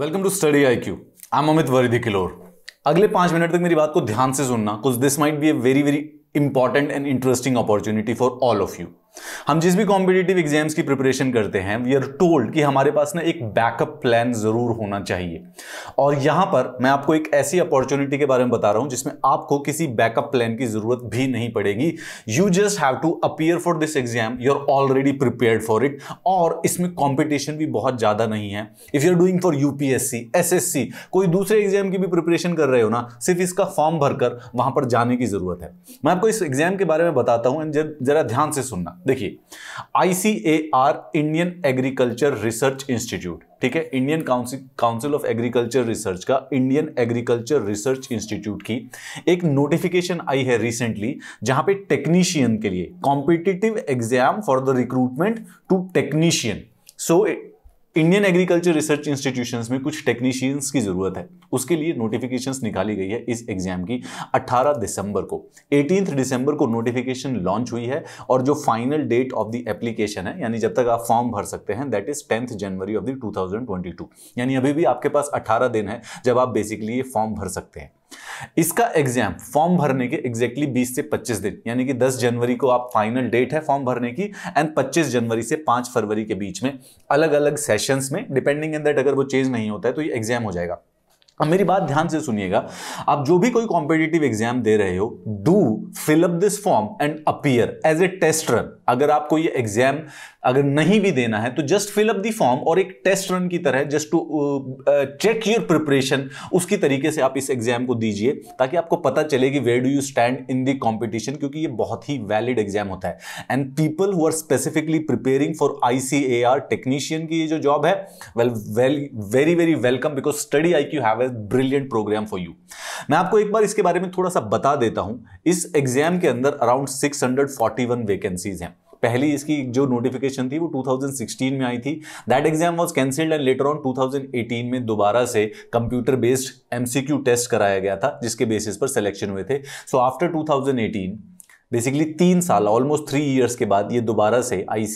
Welcome to Study I Q I am Amit Varidhi किलोर अगले पांच मिनट तक मेरी बात को ध्यान से सुनना कुछ this might be a very very important and interesting opportunity for all of you हम जिस भी कॉम्पिटेटिव एग्जाम्स की प्रिपरेशन करते हैं वी आर टोल्ड कि हमारे पास ना एक बैकअप प्लान ज़रूर होना चाहिए और यहां पर मैं आपको एक ऐसी अपॉर्चुनिटी के बारे में बता रहा हूं जिसमें आपको किसी बैकअप प्लान की ज़रूरत भी नहीं पड़ेगी you just have to appear for this exam you are already prepare for it और इसमें कॉम्पिटिशन भी बहुत ज़्यादा नहीं है if you are doing for UPSC एस कोई दूसरे एग्जाम की भी प्रिपरेशन कर रहे हो ना सिर्फ इसका फॉर्म भरकर वहां पर जाने की ज़रूरत है मैं आपको इस एग्जाम के बारे में बताता हूँ एंड जरा ध्यान से सुनना देखिए ICAR Indian agriculture research institute ठीक है Indian council of agriculture research का इंडियन एग्रीकल्चर रिसर्च इंस्टीट्यूट की एक नोटिफिकेशन आई है रिसेंटली जहां पे टेक्नीशियन के लिए competitive exam for the recruitment to technician so Indian agriculture research institutions में कुछ टेक्नीशियंस की ज़रूरत है उसके लिए नोटिफिकेशंस निकाली गई है इस एग्ज़ाम की 18 दिसंबर को 18 दिसंबर को नोटिफिकेशन लॉन्च हुई है और जो final date of the application है यानी जब तक आप फॉर्म भर सकते हैं that is tenth January of the two यानी अभी भी आपके पास अट्ठारह दिन है जब आप बेसिकली ये फॉर्म भर सकते हैं इसका एग्जाम फॉर्म भरने के एग्जैक्टली 20 से 25 दिन यानी कि 10 जनवरी को आप फाइनल डेट है फॉर्म भरने की एंड 25 जनवरी से 5 फरवरी के बीच में अलग अलग सेशंस में डिपेंडिंग इन दैट अगर वो चेंज नहीं होता है तो ये एग्जाम हो जाएगा अब मेरी बात ध्यान से सुनिएगा आप जो भी कोई कॉम्पिटेटिव एग्जाम दे रहे हो do fill up this form and appear as a test run अगर आपको ये एग्जाम अगर नहीं भी देना है तो just fill up the form और एक टेस्ट रन की तरह just to check your preparation उसकी तरीके से आप इस एग्जाम को दीजिए ताकि आपको पता चले कि where do you stand in the competition क्योंकि ये बहुत ही वैलिड एग्जाम होता है and people who are specifically preparing for I C A R technician की ये जो जॉब है well well very very welcome because Study I Q have a brilliant programme for you मैं आपको एक बार इसके बारे में थोड़ा सा बता देता हूं इस एग्जाम के अंदर अराउंड 641 वैकेंसीज हैं पहली इसकी जो नोटिफिकेशन थी वो 2016 में आई थी that exam was cancelled and later on 2018 में दोबारा से कंप्यूटर बेस्ड एमसीक्यू टेस्ट कराया गया था जिसके बेसिस पर सिलेक्शन हुए थे सो आफ्टर 2018 बेसिकली तीन साल ऑलमोस्ट थ्री ईयर्स के बाद ये दोबारा से आई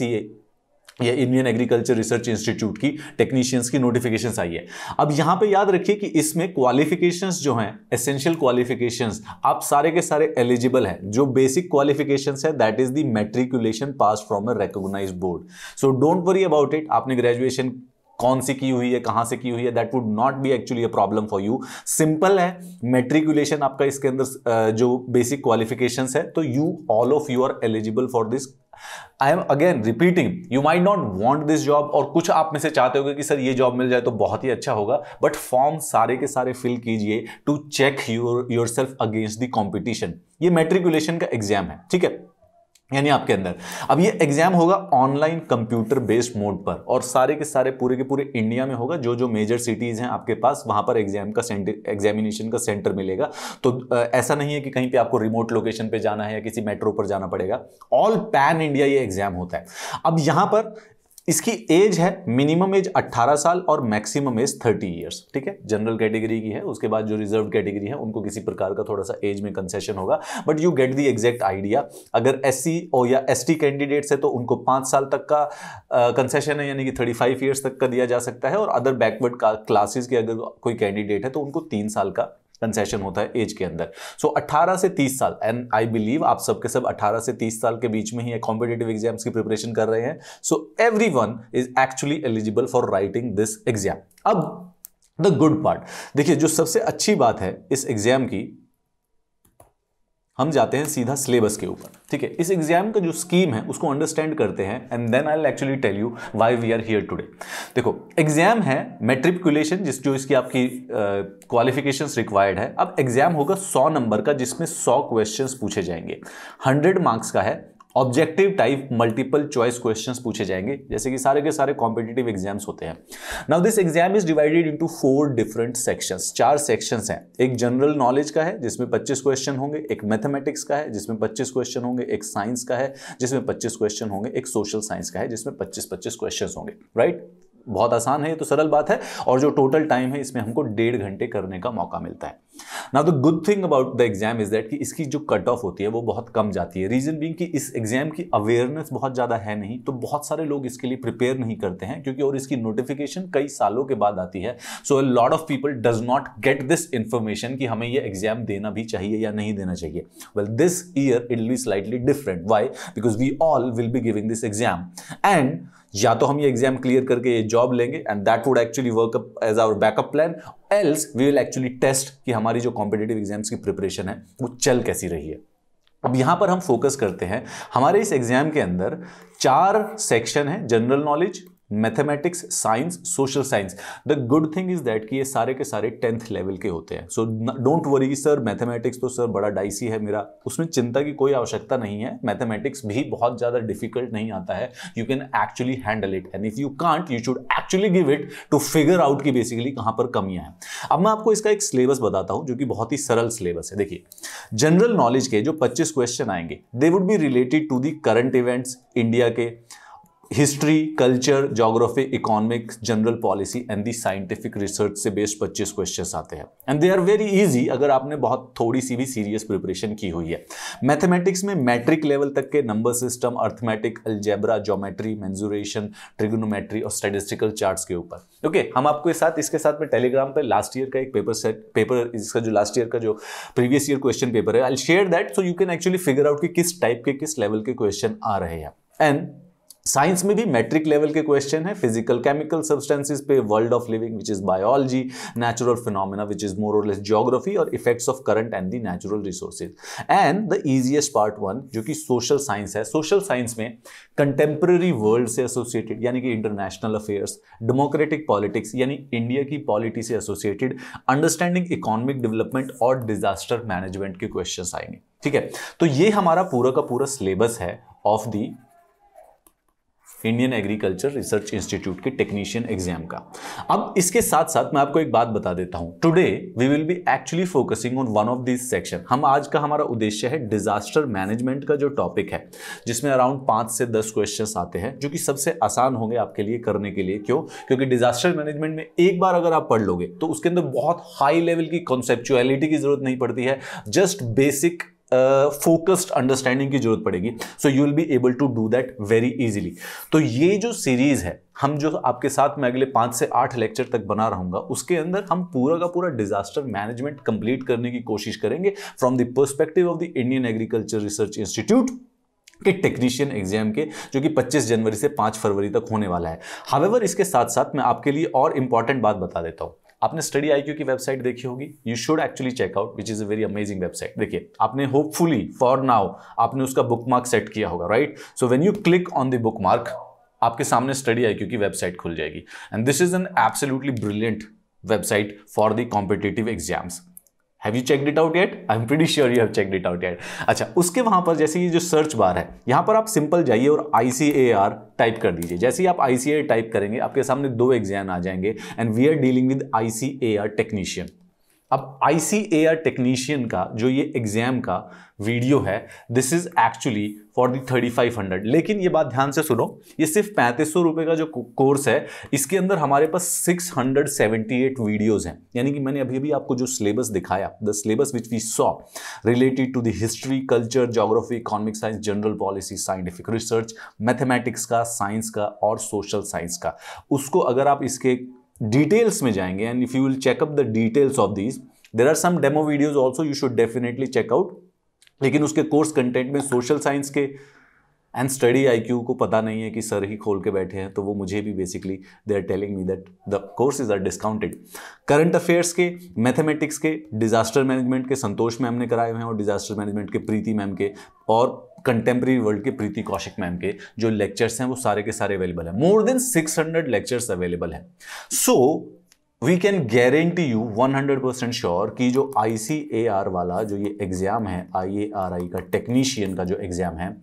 ये इंडियन एग्रीकल्चर रिसर्च इंस्टीट्यूट की टेक्नीशियंस की नोटिफिकेशन आई है अब यहाँ पे याद रखिए कि इसमें क्वालिफिकेशंस जो हैं एसेंशियल क्वालिफिकेशंस आप सारे के सारे एलिजिबल हैं जो बेसिक क्वालिफिकेशंस है that is the matriculation pass from a recognize board so don't worry about it आपने ग्रेजुएशन कौन सी की हुई है कहाँ से की हुई है that would not be actually a problem for you simple है मेट्रिकुलेशन आपका इसके अंदर जो बेसिक क्वालिफिकेशंस है तो you all of you are eligible for this I am again repeating you might not want this job और कुछ आप में से चाहते हो कि सर ये जॉब मिल जाए तो बहुत ही अच्छा होगा बट फॉर्म सारे के सारे फिल कीजिए to check your yourself against the competition ये मेट्रिकुलेशन का एग्जाम है ठीक है यानी आपके अंदर अब ये एग्जाम होगा ऑनलाइन कंप्यूटर बेस्ड मोड पर और सारे के सारे पूरे के पूरे इंडिया में होगा जो जो मेजर सिटीज़ हैं आपके पास वहां पर एग्जाम का सेंटर एग्जामिनेशन का सेंटर मिलेगा तो ऐसा नहीं है कि कहीं पे आपको रिमोट लोकेशन पे जाना है या किसी मेट्रो पर जाना पड़ेगा ऑल पैन इंडिया ये एग्जाम होता है अब यहां पर इसकी एज है मिनिमम एज 18 साल और मैक्सिमम एज 30 इयर्स ठीक है जनरल कैटेगरी की है उसके बाद जो रिजर्व कैटेगरी है उनको किसी प्रकार का थोड़ा सा एज में कंसेशन होगा but you get the exact idea अगर एस और या एस टी कैंडिडेट्स है तो उनको पाँच साल तक का कंसेशन uh, है यानी कि थर्टी फाइव ईयर्स तक का दिया जा सकता है और अदर बैकवर्ड क्लासेज के अगर कोई कैंडिडेट है तो उनको तीन साल का कंसेशन होता है एज के अंदर सो so, 18 से 30 साल एंड आई बिलीव आप सबके सब 18 से 30 साल के बीच में ही कॉम्पिटेटिव एग्जाम्स की प्रिपरेशन कर रहे हैं so everyone is actually eligible for writing this exam अब द गुड पार्ट देखिए जो सबसे अच्छी बात है इस एग्जाम की हम जाते हैं सीधा सिलेबस के ऊपर ठीक है इस एग्जाम का जो स्कीम है उसको अंडरस्टैंड करते हैं and then I actually tell you why we are here today देखो एग्जाम है मेट्रिकुलेशन जिस जो इसकी आपकी क्वालिफिकेशंस uh, रिक्वायर्ड है अब एग्जाम होगा 100 नंबर का जिसमें 100 क्वेश्चंस पूछे जाएंगे 100 मार्क्स का है objective type multiple choice questions पूछे जाएंगे जैसे कि सारे के सारे कॉम्पिटेटिव एग्जाम्स होते हैं now this exam is divided into four different sections चार सेक्शंस हैं एक जनरल नॉलेज का है जिसमें 25 क्वेश्चन होंगे एक मैथमेटिक्स का है जिसमें 25 क्वेश्चन होंगे एक साइंस का है जिसमें पच्चीस क्वेश्चन होंगे एक सोशल साइंस का है जिसमें पच्चीस पच्चीस क्वेश्चन होंगे राइट right? बहुत आसान है ये तो सरल बात है और जो टोटल टाइम है इसमें हमको डेढ़ घंटे करने का मौका मिलता है ना the good thing about the exam is that कि इसकी जो कट ऑफ होती है वो बहुत कम जाती है रीजन बींग कि इस एग्जाम की अवेयरनेस बहुत ज़्यादा है नहीं तो बहुत सारे लोग इसके लिए प्रिपेयर नहीं करते हैं क्योंकि और इसकी नोटिफिकेशन कई सालों के बाद आती है so a lot of people does not get this information कि हमें ये एग्जाम देना भी चाहिए या नहीं देना चाहिए well this year it will be slightly different why because we all will be giving this exam and या तो हम ये एग्जाम क्लियर करके ये जॉब लेंगे and that would actually work up as our backup plan else we will actually test कि हमारी जो कॉम्पिटेटिव एग्जाम्स की प्रिपरेशन है वो चल कैसी रही है अब यहाँ पर हम फोकस करते हैं हमारे इस एग्जाम के अंदर चार सेक्शन है general knowledge mathematics science social science the good thing is that कि ये सारे के सारे टेंथ लेवल के होते हैं so don't worry sir mathematics तो सर बड़ा डाइसी है मेरा उसमें चिंता की कोई आवश्यकता नहीं है मैथमेटिक्स भी बहुत ज़्यादा डिफिकल्ट नहीं आता है you can actually handle it and if you can't you should actually give it to figure out की बेसिकली कहाँ पर कमियाँ हैं अब मैं आपको इसका एक सिलेबस बताता हूँ जो कि बहुत ही सरल सिलेबस है देखिए जनरल नॉलेज के जो पच्चीस क्वेश्चन आएंगे they would be related to the current events India के history culture geography economics general policy and the scientific research से बेस्ड पच्चीस क्वेश्चंस आते हैं and they are very easy अगर आपने बहुत थोड़ी सी भी सीरियस प्रिपरेशन की हुई है मैथमेटिक्स में मैट्रिक लेवल तक के number system arithmetic algebra geometry mensuration trigonometry और स्टेटिस्टिकल चार्ट्स के ऊपर ओके okay, हम आपको साथ इसके साथ में टेलीग्राम पर लास्ट ईयर का एक पेपर सेट पेपर इसका जो लास्ट ईयर का जो प्रीवियस ईयर क्वेश्चन पेपर है I share that so you can actually figure out कि किस टाइप के किस लेवल के क्वेश्चन आ रहे हैं एंड साइंस में भी मैट्रिक लेवल के क्वेश्चन है फिजिकल केमिकल सब्सटेंसेस पे world of living which is biology natural phenomena which is more और लेस ज्योग्राफी और effects of current and the natural resources and the easiest part one जो कि social science है social science में contemporary world से associated यानी कि international affairs democratic politics यानी इंडिया की पॉलिटी से एसोसिएटेड अंडरस्टैंडिंग इकोनॉमिक डेवलपमेंट और डिजास्टर मैनेजमेंट के क्वेश्चन आएंगे ठीक है तो ये हमारा पूरा का पूरा सिलेबस है of the Indian agriculture research institute के टेक्नीशियन एग्जाम का अब इसके साथ साथ मैं आपको एक बात बता देता हूं today we will be actually focusing on one of this section हम आज का हमारा उद्देश्य है डिजास्टर मैनेजमेंट का जो टॉपिक है जिसमें अराउंड पाँच से दस क्वेश्चन आते हैं जो कि सबसे आसान होंगे आपके लिए करने के लिए क्यों क्योंकि डिजास्टर मैनेजमेंट में एक बार अगर आप पढ़ लोगे तो उसके अंदर बहुत हाई लेवल की कॉन्सेप्चुअलिटी की जरूरत नहीं पड़ती है just basic focused uh, understanding की जरूरत पड़ेगी so you will be able to do that very easily तो ये जो सीरीज है हम जो आपके साथ मैं अगले पाँच से आठ लेक्चर तक बना रहूंगा उसके अंदर हम पूरा का पूरा डिजास्टर मैनेजमेंट कंप्लीट करने की कोशिश करेंगे from the perspective of the Indian agriculture research institute के टेक्नीशियन एग्जाम के जो कि 25 जनवरी से 5 फरवरी तक होने वाला है हावेवर इसके साथ साथ मैं आपके लिए और इंपॉर्टेंट बात बता देता हूँ आपने स्टडी आई की वेबसाइट देखी होगी you should actually check out which is a very amazing website देखिए आपने होपफुली फॉर नाउ आपने उसका बुक मार्क सेट किया होगा right so when you click on the bookmark आपके सामने स्टडी आई की वेबसाइट खुल जाएगी and this is an absolutely brilliant website for the competitive exams have you check it out yet I am pretty sure you have check it out yet अच्छा उसके वहाँ पर जैसे ये जो सर्च बार है यहाँ पर आप सिंपल जाइए और आई टाइप कर दीजिए जैसे ही आप आई टाइप करेंगे आपके सामने दो एग्जाम आ जाएंगे and we are dealing with I technician अब I C A R technician का जो ये एग्ज़ाम का वीडियो है this is actually for the thirty five hundred लेकिन ये बात ध्यान से सुनो ये सिर्फ पैंतीस सौ रुपये का जो कोर्स है इसके अंदर हमारे पास six hundred seventy eight videos हैं यानी कि मैंने अभी अभी आपको जो सिलेबस दिखाया the syllabus which we saw related to the history culture geography economic science general policy scientific research mathematics का साइंस का और सोशल साइंस का उसको अगर आप इसके डिटेल्स में जाएंगे and if you will check up the details of this there are some demo videos also you should definitely check out लेकिन उसके कोर्स कंटेंट में सोशल साइंस के एंड स्टडी आई क्यू को पता नहीं है कि सर ही खोल के बैठे हैं तो वो मुझे भी basically they are telling me that the course is are discounted current affairs के मैथमेटिक्स के डिजास्टर मैनेजमेंट के संतोष मैम ने कराए हुए हैं और डिजास्टर मैनेजमेंट के प्रीति मैम के और कंटेम्प्रेरी वर्ल्ड के प्रीति कौशिक मैम के जो लेक्चर्स हैं वो सारे के सारे अवेलेबल है मोर देन 600 लेक्चर्स अवेलेबल है so we can guarantee you 100 percent sure कि जो आई वाला जो ये एग्जाम है आई का टेक्नीशियन का जो एग्जाम है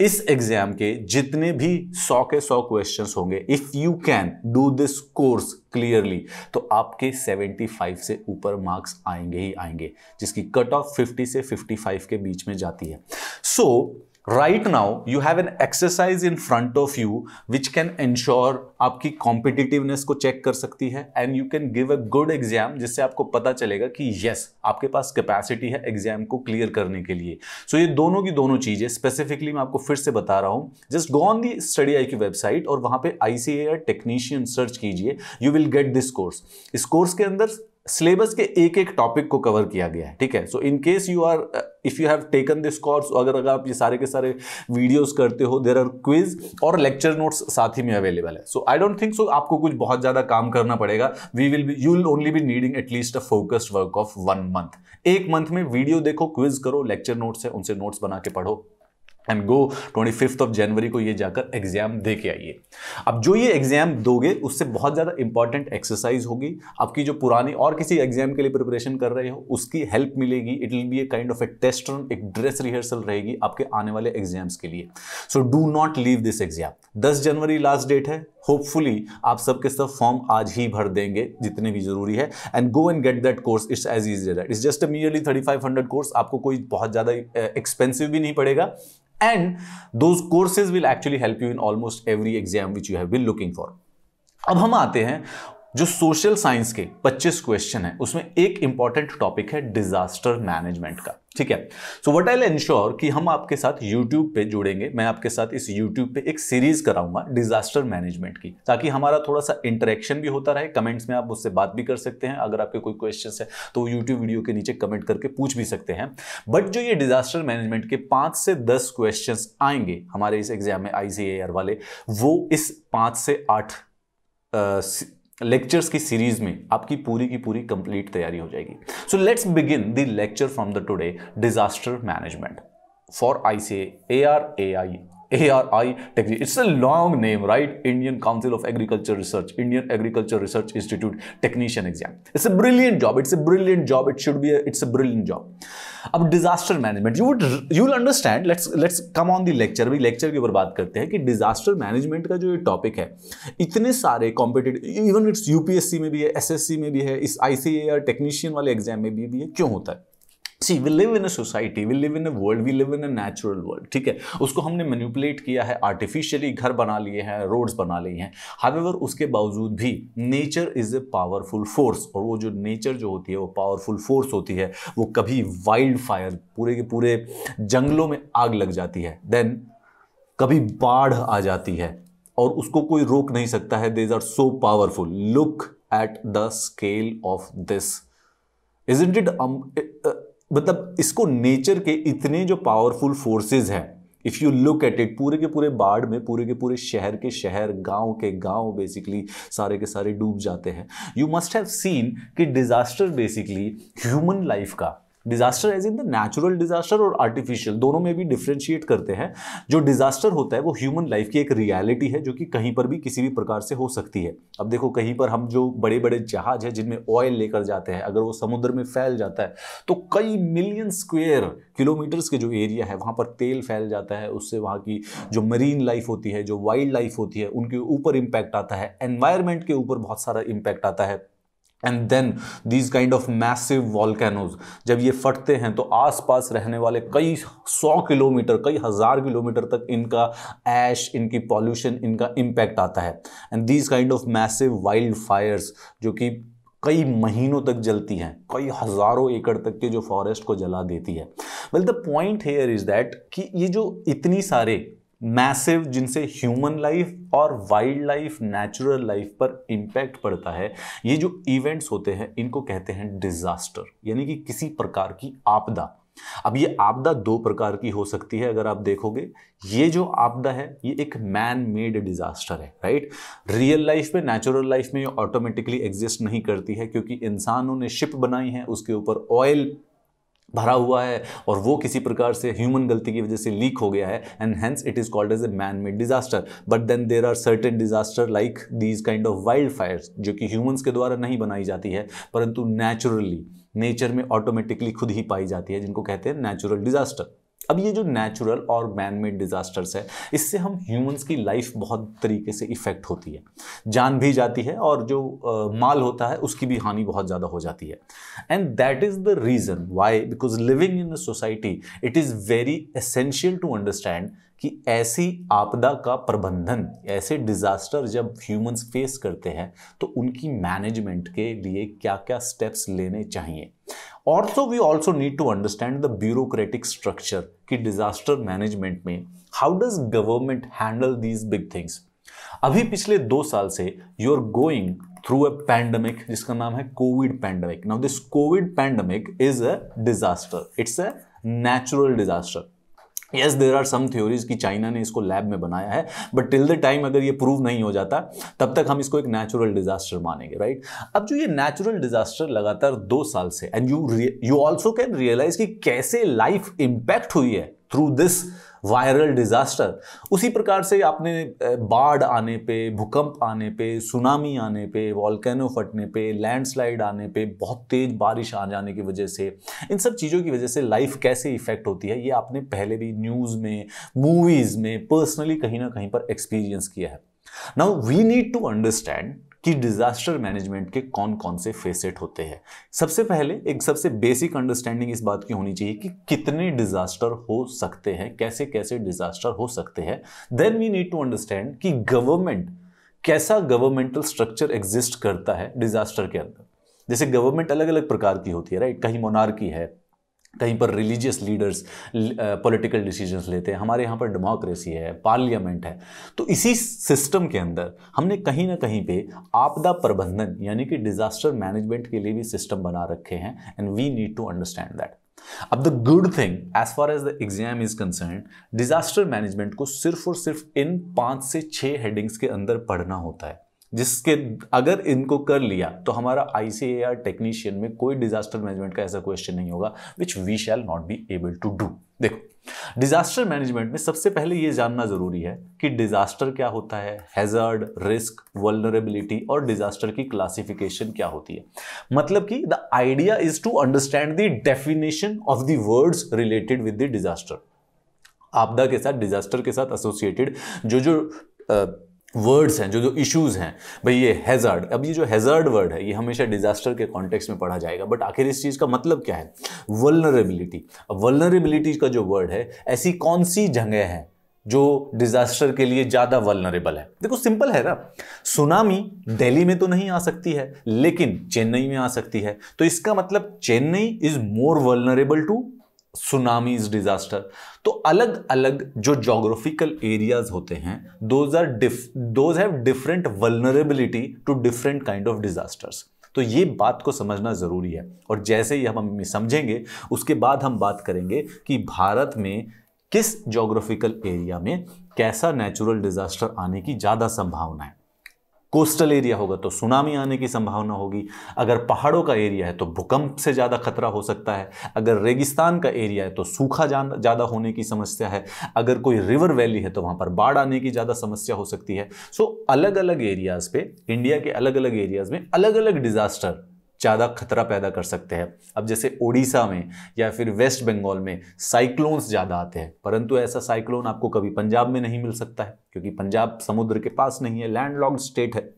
इस एग्जाम के जितने भी सौ के सौ क्वेश्चंस होंगे if you can do this course clearly तो आपके 75 से ऊपर मार्क्स आएंगे ही आएंगे जिसकी कट ऑफ 50 से 55 के बीच में जाती है so so, right now you have an exercise in front of you which can ensure आपकी कॉम्पिटिटिवनेस को चेक कर सकती है and you can give a good exam जिससे आपको पता चलेगा कि यस yes, आपके पास कैपेसिटी है एग्जाम को क्लियर करने के लिए सो so, ये दोनों की दोनों चीज़ें स्पेसिफिकली मैं आपको फिर से बता रहा हूँ just go on the Study I की वेबसाइट और वहां पे आईसीए टेक्नीशियन सर्च कीजिए you will get this course इस कोर्स के अंदर सिलेबस के एक एक टॉपिक को कवर किया गया है ठीक है so in case you are if you have taken this course अगर अगर आप ये सारे के सारे वीडियोस करते हो देर आर क्विज और लेक्चर नोट्स साथ ही में अवेलेबल है सो आई डोंट थिंक सो आपको कुछ बहुत ज़्यादा काम करना पड़ेगा we will be you will only be needing at least a focused work of one month एक मंथ में वीडियो देखो क्विज करो लेक्चर नोट्स है उनसे नोट्स बना के पढ़ो and go twenty fifth of January को ये जाकर एग्जाम दे के आइए अब जो ये एग्जाम दोगे उससे बहुत ज़्यादा इंपॉर्टेंट एक्सरसाइज होगी आपकी जो पुरानी और किसी एग्जाम के लिए प्रिपरेशन कर रहे हो उसकी हेल्प मिलेगी it will be a kind of a test run एक ड्रेस रिहर्सल रहेगी आपके आने वाले एग्जाम्स के लिए so do not leave this exam दस जनवरी लास्ट डेट है होपफुली आप सबके सब फॉर्म आज ही भर देंगे जितने भी जरूरी है and go and get that course it's as is that it's just merely thirty five hundred course आपको कोई बहुत ज़्यादा एक्सपेंसिव भी नहीं पड़ेगा and those courses will actually help you in almost every exam which you have been looking for अब हम आते हैं जो सोशल साइंस के 25 क्वेश्चन है उसमें एक इंपॉर्टेंट टॉपिक है डिजास्टर मैनेजमेंट का ठीक है सो वट आई इंश्योर कि हम आपके साथ यूट्यूब पे जुड़ेंगे मैं आपके साथ इस यूट्यूब पे एक सीरीज कराऊंगा डिजास्टर मैनेजमेंट की ताकि हमारा थोड़ा सा इंटरेक्शन भी होता रहे कमेंट्स में आप मुझसे बात भी कर सकते हैं अगर आपके कोई क्वेश्चन है तो यूट्यूब वीडियो के नीचे कमेंट करके पूछ भी सकते हैं बट जो ये डिजास्टर मैनेजमेंट के पांच से दस क्वेश्चन आएंगे हमारे इस एग्जाम में आई वाले वो इस पांच से आठ लेक्चर्स की सीरीज में आपकी पूरी की पूरी कंप्लीट तैयारी हो जाएगी so let's begin the lecture from the today disaster management for I say A R A I ARI technology. It's a long name, right? Indian Council of Agriculture Research, Indian Agriculture Research Institute Technician Exam. It's a brilliant job. It's a brilliant job. It should be. A, it's a brilliant job. अब disaster management you would you will understand let's let's come on the lecture अभी lecture के ऊपर बात करते हैं कि disaster management का जो ये टॉपिक है इतने सारे कॉम्पिटेटिव इवन इट्स यूपीएससी में भी है एसएससी में भी है इस आईसीए या टेक्नीशियन वाले एग्जाम में भी, भी है क्यों होता है see we live in a society we live in a world we live in a natural world ठीक है उसको हमने मैनिपुलेट किया है आर्टिफिशियली घर बना लिए हैं रोड्स बना लिए हैं हावेवर उसके बावजूद भी nature is a powerful force और वो जो नेचर जो होती है वो पावरफुल फोर्स होती है वो कभी वाइल्ड फायर पूरे के पूरे जंगलों में आग लग जाती है देन कभी बाढ़ आ जाती है और उसको कोई रोक नहीं सकता है these are so powerful look at the scale of this is it it मतलब इसको नेचर के इतने जो पावरफुल फोर्सेस हैं if you look at it पूरे के पूरे बाढ़ में पूरे के पूरे शहर के शहर गांव के गांव बेसिकली सारे के सारे डूब जाते हैं यू मस्ट हैव सीन कि डिज़ास्टर बेसिकली ह्यूमन लाइफ का disaster as in the natural disaster और आर्टिफिशियल दोनों में भी डिफ्रेंशिएट करते हैं जो डिजास्टर होता है वो ह्यूमन लाइफ की एक रियलिटी है जो कि कहीं पर भी किसी भी प्रकार से हो सकती है अब देखो कहीं पर हम जो बड़े बड़े जहाज है जिनमें ऑयल लेकर जाते हैं अगर वो समुद्र में फैल जाता है तो कई मिलियन स्क्वेयर किलोमीटर्स के जो एरिया है वहाँ पर तेल फैल जाता है उससे वहाँ की जो मरीन लाइफ होती है जो वाइल्ड लाइफ होती है उनके ऊपर इम्पैक्ट आता है एनवायरमेंट के ऊपर बहुत सारा इम्पैक्ट आता है and then these kind of massive volcanoes जब ये फटते हैं तो आसपास रहने वाले कई सौ किलोमीटर कई हज़ार किलोमीटर तक इनका ऐश इनकी पॉल्यूशन इनका इम्पैक्ट आता है and these kind of massive wild fires जो कि कई महीनों तक जलती हैं कई हज़ारों एकड़ तक के जो फॉरेस्ट को जला देती है well the point here is that कि ये जो इतनी सारे मैसिव जिनसे ह्यूमन लाइफ और वाइल्ड लाइफ नेचुरल लाइफ पर इम्पैक्ट पड़ता है ये जो इवेंट्स होते हैं इनको कहते हैं डिजास्टर यानी कि किसी प्रकार की आपदा अब ये आपदा दो प्रकार की हो सकती है अगर आप देखोगे ये जो आपदा है ये एक मैन मेड डिजास्टर है राइट रियल लाइफ में नेचुरल लाइफ में ये ऑटोमेटिकली एग्जिस्ट नहीं करती है क्योंकि इंसानों ने शिप बनाई है उसके ऊपर ऑयल भरा हुआ है और वो किसी प्रकार से ह्यूमन गलती की वजह से लीक हो गया है and hence it is called as a man made disaster but then there are certain disaster like these kind of wild fires जो कि ह्यूमन्स के द्वारा नहीं बनाई जाती है परंतु नेचुरली नेचर में ऑटोमेटिकली खुद ही पाई जाती है जिनको कहते हैं नेचुरल डिजास्टर अब ये जो नेचुरल और मैन मेड डिज़ास्टर्स है इससे हम ह्यूमंस की लाइफ बहुत तरीके से इफ़ेक्ट होती है जान भी जाती है और जो आ, माल होता है उसकी भी हानि बहुत ज़्यादा हो जाती है and that is the reason why because living in a society it is very essential to understand कि ऐसी आपदा का प्रबंधन ऐसे डिज़ास्टर जब ह्यूमंस फेस करते हैं तो उनकी मैनेजमेंट के लिए क्या क्या स्टेप्स लेने चाहिए also we also need to understand the bureaucratic structure की डिजास्टर मैनेजमेंट में how does government handle these big things अभी पिछले दो साल से you are going through a pandemic जिसका नाम है COVID pandemic now this COVID pandemic is a disaster it's a natural disaster yes there are some theories कि China ने इसको लैब में बनाया है बट टिल द टाइम अगर ये प्रूव नहीं हो जाता तब तक हम इसको एक नेचुरल डिजास्टर मानेंगे राइट अब जो ये नेचुरल डिजास्टर लगातार दो साल से and you you also can realise कि कैसे लाइफ इम्पैक्ट हुई है थ्रू दिस वायरल डिज़ास्टर उसी प्रकार से आपने बाढ़ आने पे भूकंप आने पे सुनामी आने पे वॉलकैनो फटने पे लैंडस्लाइड आने पे बहुत तेज़ बारिश आ जाने की वजह से इन सब चीज़ों की वजह से लाइफ कैसे इफ़ेक्ट होती है ये आपने पहले भी न्यूज़ में मूवीज़ में पर्सनली कहीं ना कहीं पर एक्सपीरियंस किया है now we need to understand कि डिज़ास्टर मैनेजमेंट के कौन कौन से फेसेट होते हैं सबसे पहले एक सबसे बेसिक अंडरस्टैंडिंग इस बात की होनी चाहिए कि कितने डिज़ास्टर हो सकते हैं कैसे कैसे डिज़ास्टर हो सकते हैं then we need to understand कि गवर्नमेंट कैसा गवर्नमेंटल स्ट्रक्चर एग्जिस्ट करता है डिज़ास्टर के अंदर जैसे गवर्नमेंट अलग अलग प्रकार की होती है राइट कहीं मोनार्की है कहीं पर रिलीजियस लीडर्स पॉलिटिकल डिसीजंस लेते हैं हमारे यहाँ पर डेमोक्रेसी है पार्लियामेंट है तो इसी सिस्टम के अंदर हमने कहीं ना कहीं पे आपदा प्रबंधन यानी कि डिजास्टर मैनेजमेंट के लिए भी सिस्टम बना रखे हैं and we need to understand that अब the good thing as far as the exam is concern disaster management को सिर्फ और सिर्फ इन पाँच से छः हेडिंग्स के अंदर पढ़ना होता है जिसके अगर इनको कर लिया तो हमारा आई टेक्नीशियन में कोई डिजास्टर मैनेजमेंट का ऐसा क्वेश्चन नहीं होगा which we shall not be able to do देखो डिजास्टर मैनेजमेंट में सबसे पहले ये जानना जरूरी है कि डिजास्टर क्या होता है हैजर्ड रिस्क वर्नरेबिलिटी और डिजास्टर की क्लासिफिकेशन क्या होती है मतलब कि the idea is to understand the definition of the words related with the disaster आपदा के साथ डिजास्टर के साथ एसोसिएटेड जो जो वर्ड्स हैं जो जो इश्यूज हैं भाई ये हैजर्ड अब ये जो हैज़ार्ड वर्ड है ये हमेशा डिजास्टर के कॉन्टेक्स्ट में पढ़ा जाएगा बट आखिर इस चीज़ का मतलब क्या है वलनरेबिलिटी अब वलनरेबिलिटी का जो वर्ड है ऐसी कौन सी जगह है जो डिजास्टर के लिए ज़्यादा वलनरेबल है देखो सिंपल है ना सुनामी दिल्ली में तो नहीं आ सकती है लेकिन चेन्नई में आ सकती है तो इसका मतलब Chennai is more vulnerable to tsunamis disaster तो अलग अलग जो जोग्राफिकल एरियाज होते हैं those are diff those have different vulnerability to different kind of disasters तो ये बात को समझना ज़रूरी है और जैसे ही हम समझेंगे उसके बाद हम बात करेंगे कि भारत में किस जोग्राफिकल एरिया में कैसा नेचुरल डिज़ास्टर आने की ज़्यादा संभावना है कोस्टल एरिया होगा तो सुनामी आने की संभावना होगी अगर पहाड़ों का एरिया है तो भूकंप से ज़्यादा खतरा हो सकता है अगर रेगिस्तान का एरिया है तो सूखा ज़्यादा होने की समस्या है अगर कोई रिवर वैली है तो वहाँ पर बाढ़ आने की ज़्यादा समस्या हो सकती है सो अलग अलग एरियाज़ पे इंडिया के अलग अलग एरियाज़ में अलग अलग डिज़ास्टर ज़्यादा खतरा पैदा कर सकते हैं अब जैसे ओडिशा में या फिर वेस्ट बंगाल में साइक्लोन्स ज़्यादा आते हैं परंतु ऐसा साइक्लोन आपको कभी पंजाब में नहीं मिल सकता है क्योंकि पंजाब समुद्र के पास नहीं है लैंड स्टेट है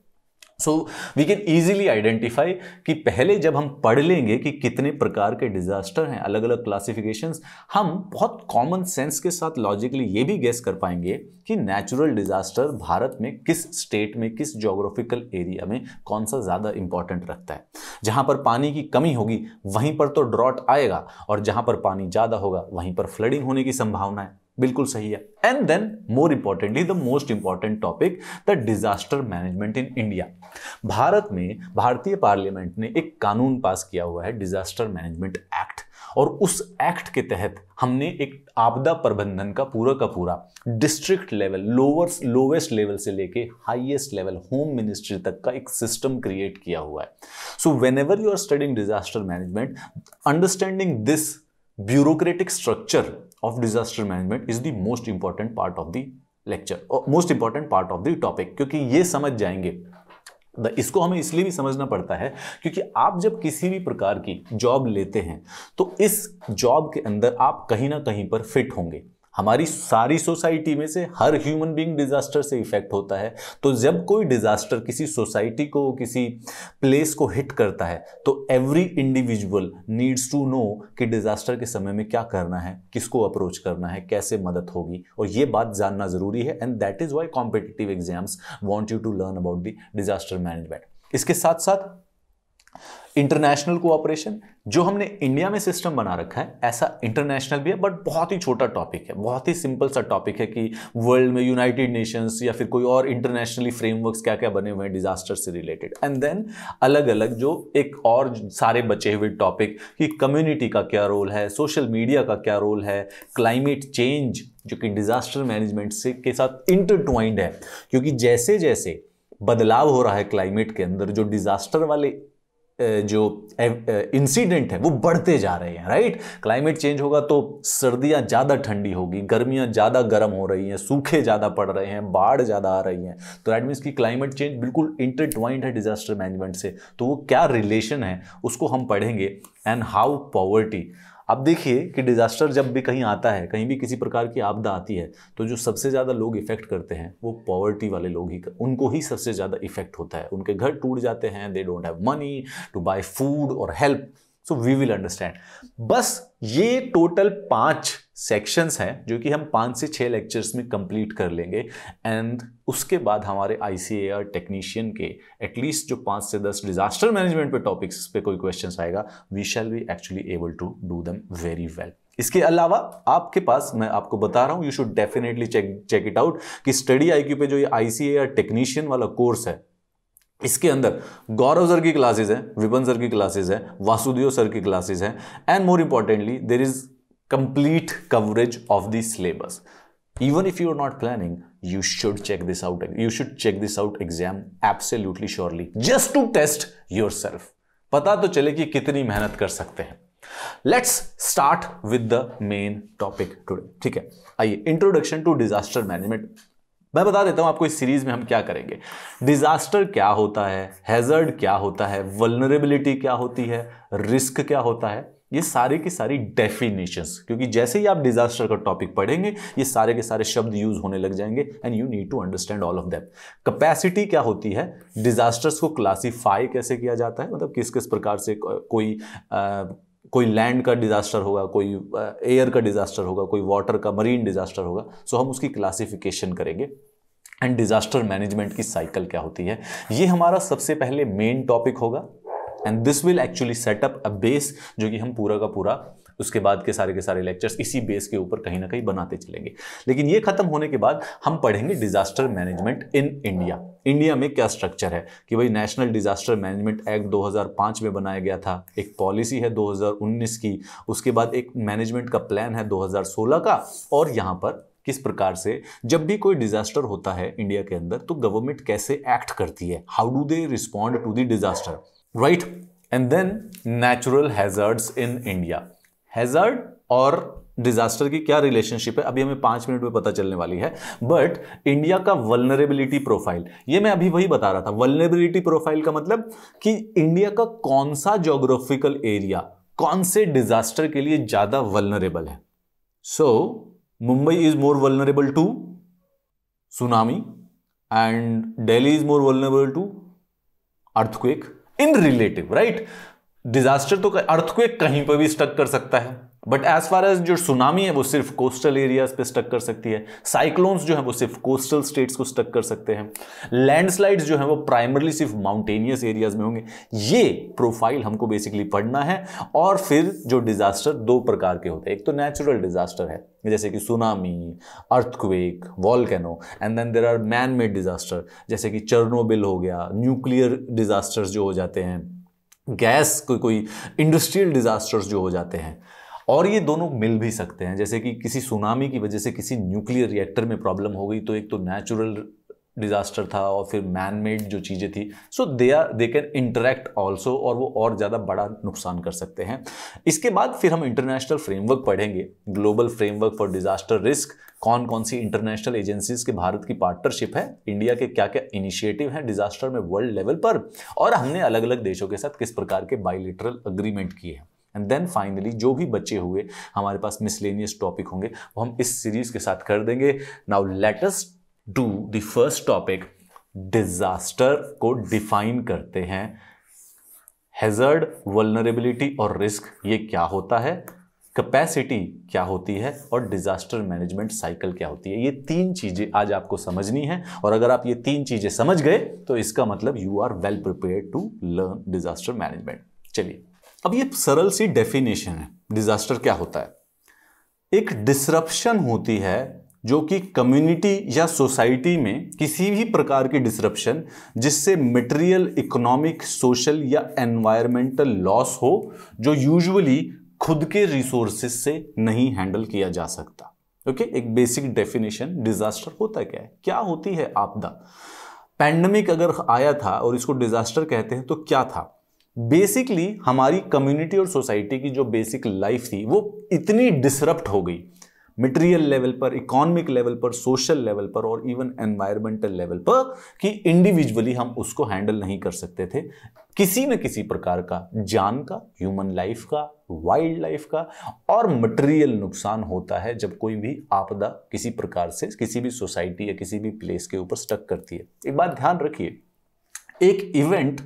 so we can easily identify कि पहले जब हम पढ़ लेंगे कि कितने प्रकार के डिजास्टर हैं अलग अलग क्लासिफिकेशन हम बहुत कॉमन सेंस के साथ लॉजिकली ये भी गेस कर पाएंगे कि नेचुरल डिजास्टर भारत में किस स्टेट में किस जोग्राफिकल एरिया में कौन सा ज़्यादा इंपॉर्टेंट रखता है जहाँ पर पानी की कमी होगी वहीं पर तो ड्रॉट आएगा और जहाँ पर पानी ज़्यादा होगा वहीं पर फ्लडिंग होने की संभावना है बिल्कुल सही है and then more importantly the most important topic the disaster management in India Bharat में भारतीय पार्लियामेंट ने एक कानून पास किया हुआ है डिजास्टर मैनेजमेंट एक्ट और उस एक्ट के तहत हमने एक आपदा प्रबंधन का पूरा का पूरा district level lower lowest level से लेके हाईएस्ट लेवल होम मिनिस्ट्री तक का एक सिस्टम क्रिएट किया हुआ है so whenever you are studying disaster management understanding this bureaucratic structure of disaster management is the most important part of the lecture और most important part of the topic क्योंकि ये समझ जाएंगे the इसको हमें इसलिए भी समझना पड़ता है क्योंकि आप जब किसी भी प्रकार की जॉब लेते हैं तो इस जॉब के अंदर आप कहीं ना कहीं पर फिट होंगे हमारी सारी सोसाइटी में से हर ह्यूमन बीइंग डिजास्टर से इफेक्ट होता है तो जब कोई डिजास्टर किसी सोसाइटी को किसी प्लेस को हिट करता है तो every individual needs to know कि डिजास्टर के समय में क्या करना है किसको अप्रोच करना है कैसे मदद होगी और ये बात जानना जरूरी है and that is why competitive exams want you to learn about the disaster management इसके साथ साथ इंटरनेशनल कोऑपरेशन जो हमने इंडिया में सिस्टम बना रखा है ऐसा इंटरनेशनल भी है बट बहुत ही छोटा टॉपिक है बहुत ही सिंपल सा टॉपिक है कि वर्ल्ड में यूनाइटेड नेशंस या फिर कोई और इंटरनेशनली फ्रेमवर्क्स क्या क्या बने हुए हैं डिजास्टर से रिलेटेड एंड देन अलग अलग जो एक और सारे बचे हुए टॉपिक कि कम्युनिटी का क्या रोल है सोशल मीडिया का क्या रोल है क्लाइमेट चेंज जो कि डिजास्टर मैनेजमेंट से के साथ इंटरट्वाइंड है क्योंकि जैसे जैसे बदलाव हो रहा है क्लाइमेट के अंदर जो डिजास्टर वाले जो इंसिडेंट है वो बढ़ते जा रहे हैं राइट क्लाइमेट चेंज होगा तो सर्दियां ज़्यादा ठंडी होगी गर्मियां ज़्यादा गर्म हो रही हैं सूखे ज़्यादा पड़ रहे हैं बाढ़ ज़्यादा आ रही हैं तो दैट मीन्स कि क्लाइमेट चेंज बिल्कुल इंटरट्वाइंड है डिजास्टर मैनेजमेंट से तो वो क्या रिलेशन है उसको हम पढ़ेंगे एंड हाउ पॉवर्टी आप देखिए कि डिज़ास्टर जब भी कहीं आता है कहीं भी किसी प्रकार की आपदा आती है तो जो सबसे ज़्यादा लोग इफेक्ट करते हैं वो पॉवर्टी वाले लोग ही उनको ही सबसे ज़्यादा इफेक्ट होता है उनके घर टूट जाते हैं they don't have money to buy food और help so we will understand बस ये टोटल पाँच सेक्शंस हैं जो कि हम पाँच से छः लेक्चर्स में कंप्लीट कर लेंगे एंड उसके बाद हमारे आई सी टेक्नीशियन के एटलीस्ट जो पाँच से दस डिजास्टर मैनेजमेंट पे टॉपिक्स पे कोई क्वेश्चन आएगा we shall be actually able to do them very well इसके अलावा आपके पास मैं आपको बता रहा हूँ you should definitely check check it out कि स्टडी आईक्यू पे जो ये आई टेक्नीशियन वाला कोर्स है इसके अंदर गौरव सर की क्लासेज हैं विपन सर की क्लासेज हैं वासुदेव सर की क्लासेज हैं and more importantly there is complete coverage of the syllabus even if you are not planning you should check this out you should check this out exam absolutely surely just to test yourself पता तो चले कि कितनी मेहनत कर सकते हैं let's start with the main topic today ठीक है आइए इंट्रोडक्शन टू डिजास्टर मैनेजमेंट मैं बता देता हूं आपको इस सीरीज में हम क्या करेंगे डिजास्टर क्या होता है हैजर्ड क्या होता है वलनरेबिलिटी क्या होती है रिस्क क्या होता है ये सारे के सारे डेफिनेशंस क्योंकि जैसे ही आप डिजास्टर का टॉपिक पढ़ेंगे ये सारे के सारे शब्द यूज होने लग जाएंगे and you need to understand all of that capacity क्या होती है डिजास्टर्स को क्लासीफाई कैसे किया जाता है मतलब किस किस प्रकार से कोई आ, कोई लैंड का डिज़ास्टर होगा कोई एयर का डिज़ास्टर होगा कोई वाटर का मरीन डिज़ास्टर होगा सो हम उसकी क्लासिफिकेशन करेंगे एंड डिज़ास्टर मैनेजमेंट की साइकिल क्या होती है ये हमारा सबसे पहले मेन टॉपिक होगा and this will actually set up a base जो कि हम पूरा का पूरा उसके बाद के सारे के सारे लेक्चर्स इसी बेस के ऊपर कहीं ना कहीं बनाते चलेंगे लेकिन ये खत्म होने के बाद हम पढ़ेंगे disaster management in India India में क्या स्ट्रक्चर है कि भाई नेशनल डिजास्टर मैनेजमेंट एक्ट 2005 में बनाया गया था एक पॉलिसी है 2019 की उसके बाद एक मैनेजमेंट का प्लान है 2016 का और यहाँ पर किस प्रकार से जब भी कोई डिजास्टर होता है इंडिया के अंदर तो गवर्नमेंट कैसे एक्ट करती है how do they respond to the disaster right and then natural hazard in India hazard और डिजास्टर की क्या रिलेशनशिप है अभी हमें पांच मिनट में पता चलने वाली है बट इंडिया का वलनरेबिलिटी प्रोफाइल ये मैं अभी वही बता रहा था वलनरेबिलिटी प्रोफाइल का मतलब कि इंडिया का कौन सा जोग्राफिकल एरिया कौन से डिजास्टर के लिए ज्यादा वलनरेबल है so Mumbai is more vulnerable to tsunami and Delhi is more vulnerable to earthquake in relative right disaster तो अर्थक्वेक कहीं पर भी स्टक कर सकता है बट एज फार एज जो सुनामी है वो सिर्फ कोस्टल एरियाज पे स्टक कर सकती है साइक्लोन्स जो है वो सिर्फ कोस्टल स्टेट्स को स्टक कर सकते हैं लैंडस्लाइड्स जो है वो प्राइमरली सिर्फ माउंटेनियस एरियाज में होंगे ये प्रोफाइल हमको बेसिकली पढ़ना है और फिर जो डिजास्टर दो प्रकार के होते हैं एक तो नेचुरल डिजास्टर है जैसे कि tsunami earthquake volcano and then there are man made disaster जैसे कि चर्नोबिल हो गया न्यूक्लियर डिजास्टर्स जो हो जाते हैं गैस कोई कोई इंडस्ट्रियल डिजास्टर्स जो हो जाते हैं और ये दोनों मिल भी सकते हैं जैसे कि किसी सुनामी की वजह से किसी न्यूक्लियर रिएक्टर में प्रॉब्लम हो गई तो एक तो नेचुरल डिज़ास्टर था और फिर मैन मेड जो चीज़ें थी so they are they can interact also और वो और ज़्यादा बड़ा नुकसान कर सकते हैं इसके बाद फिर हम इंटरनेशनल फ्रेमवर्क पढ़ेंगे global framework for disaster risk कौन कौन सी इंटरनेशनल एजेंसीज के भारत की पार्टनरशिप है इंडिया के क्या क्या इनिशिएटिव हैं डिज़ास्टर में वर्ल्ड लेवल पर और हमने अलग अलग देशों के साथ किस प्रकार के बायोलिटरल अग्रीमेंट किए हैं एंड देन फाइनली जो भी बचे हुए हमारे पास मिसलेनियस टॉपिक होंगे वो हम इस सीरीज के साथ कर देंगे now let's do the first topic disaster को डिफाइन करते हैं हेजर्ड वलनरेबिलिटी और रिस्क ये क्या होता है कैपेसिटी क्या होती है और डिजास्टर मैनेजमेंट साइकिल क्या होती है ये तीन चीज़ें आज आपको समझनी है और अगर आप ये तीन चीज़ें समझ गए तो इसका मतलब you are well prepare to learn disaster management चलिए अब ये सरल सी डेफिनेशन है डिजास्टर क्या होता है एक डिसरप्शन होती है जो कि कम्युनिटी या सोसाइटी में किसी भी प्रकार की डिसरप्शन जिससे मटेरियल इकोनॉमिक सोशल या एनवायरमेंटल लॉस हो जो यूजुअली खुद के रिसोर्सेस से नहीं हैंडल किया जा सकता ओके okay? एक बेसिक डेफिनेशन डिजास्टर होता क्या है क्या होती है आपदा पैंडमिक अगर आया था और इसको डिजास्टर कहते हैं तो क्या था बेसिकली हमारी कम्युनिटी और सोसाइटी की जो बेसिक लाइफ थी वो इतनी डिसरप्ट हो गई मटेरियल लेवल पर इकोनॉमिक लेवल पर सोशल लेवल पर और इवन एनवायरमेंटल लेवल पर कि इंडिविजुअली हम उसको हैंडल नहीं कर सकते थे किसी न किसी प्रकार का जान का ह्यूमन लाइफ का वाइल्ड लाइफ का और मटेरियल नुकसान होता है जब कोई भी आपदा किसी प्रकार से किसी भी सोसाइटी या किसी भी प्लेस के ऊपर स्टक करती है एक बात ध्यान रखिए एक इवेंट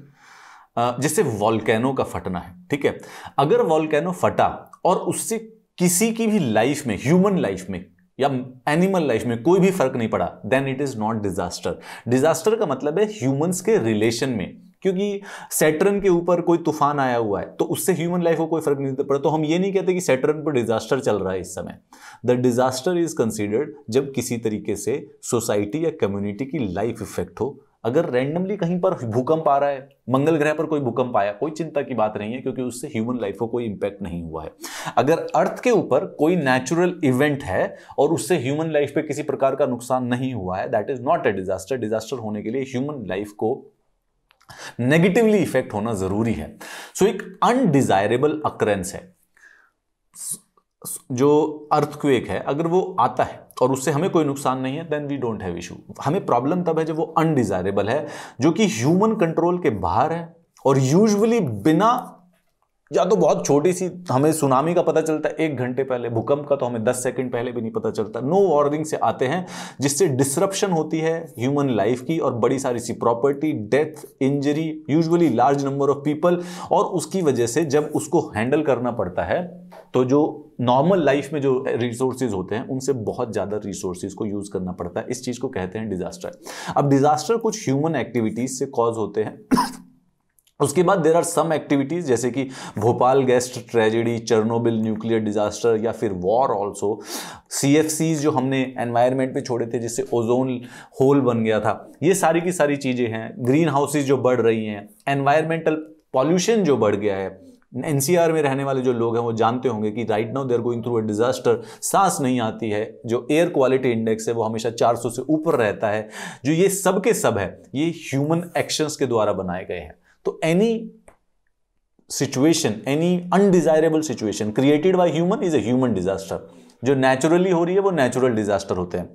जिससे वॉल्केनो का फटना है ठीक है अगर वॉल्केनो फटा और उससे किसी की भी लाइफ में ह्यूमन लाइफ में या एनिमल लाइफ में कोई भी फर्क नहीं पड़ा then it is not disaster disaster का मतलब है ह्यूमंस के रिलेशन में क्योंकि सैटर्न के ऊपर कोई तूफान आया हुआ है तो उससे ह्यूमन लाइफ को कोई फर्क नहीं पड़ा तो हम ये नहीं कहते कि सेटरन पर डिजास्टर चल रहा है इस समय द डिजास्टर इज कंसिडर्ड जब किसी तरीके से सोसाइटी या कम्युनिटी की लाइफ इफेक्ट हो अगर रैंडमली कहीं पर भूकंप आ रहा है मंगल ग्रह पर कोई भूकंप आया कोई चिंता की बात नहीं है क्योंकि उससे ह्यूमन लाइफ को कोई इंपैक्ट नहीं हुआ है अगर अर्थ के ऊपर कोई नेचुरल इवेंट है और उससे ह्यूमन लाइफ पे किसी प्रकार का नुकसान नहीं हुआ है that is not a disaster disaster होने के लिए ह्यूमन लाइफ को नेगेटिवली इफेक्ट होना जरूरी है सो so, एक अनडिजायरेबल अक्रेंस है जो अर्थक्वेक है अगर वो आता है और उससे हमें कोई नुकसान नहीं है then we don't have issue हमें प्रॉब्लम तब है जब वो अनडिजायरेबल है जो कि ह्यूमन कंट्रोल के बाहर है और यूजुअली बिना या तो बहुत छोटी सी हमें सुनामी का पता चलता है एक घंटे पहले भूकंप का तो हमें दस सेकंड पहले भी नहीं पता चलता नो वार्निंग से आते हैं जिससे डिसरप्शन होती है ह्यूमन लाइफ की और बड़ी सारी सी property death injury usually large number of people और उसकी वजह से जब उसको हैंडल करना पड़ता है तो जो नॉर्मल लाइफ में जो रिसोर्सेज होते हैं उनसे बहुत ज़्यादा रिसोर्सेज को यूज़ करना पड़ता है इस चीज़ को कहते हैं डिजास्टर अब डिजास्टर कुछ ह्यूमन एक्टिविटीज़ से कॉज होते हैं उसके बाद देर आर सम एक्टिविटीज़ जैसे कि Bhopal gas tragedy Chernobyl nuclear disaster या फिर war also C F Cs जो हमने एनवायरनमेंट पे छोड़े थे जिससे ओजोन होल बन गया था ये सारी की सारी चीज़ें हैं ग्रीन हाउसेज जो बढ़ रही हैं एनवायरमेंटल पॉल्यूशन जो बढ़ गया है एनसीआर में रहने वाले जो लोग हैं वो जानते होंगे कि right now they're going through a disaster सांस नहीं आती है जो एयर क्वालिटी इंडेक्स है वो हमेशा 400 से ऊपर रहता है जो ये सब के सब है ये ह्यूमन एक्शंस के द्वारा बनाए गए हैं तो any situation any undesirable situation created by human is a human disaster जो नेचुरली हो रही है वो नेचुरल डिजास्टर होते हैं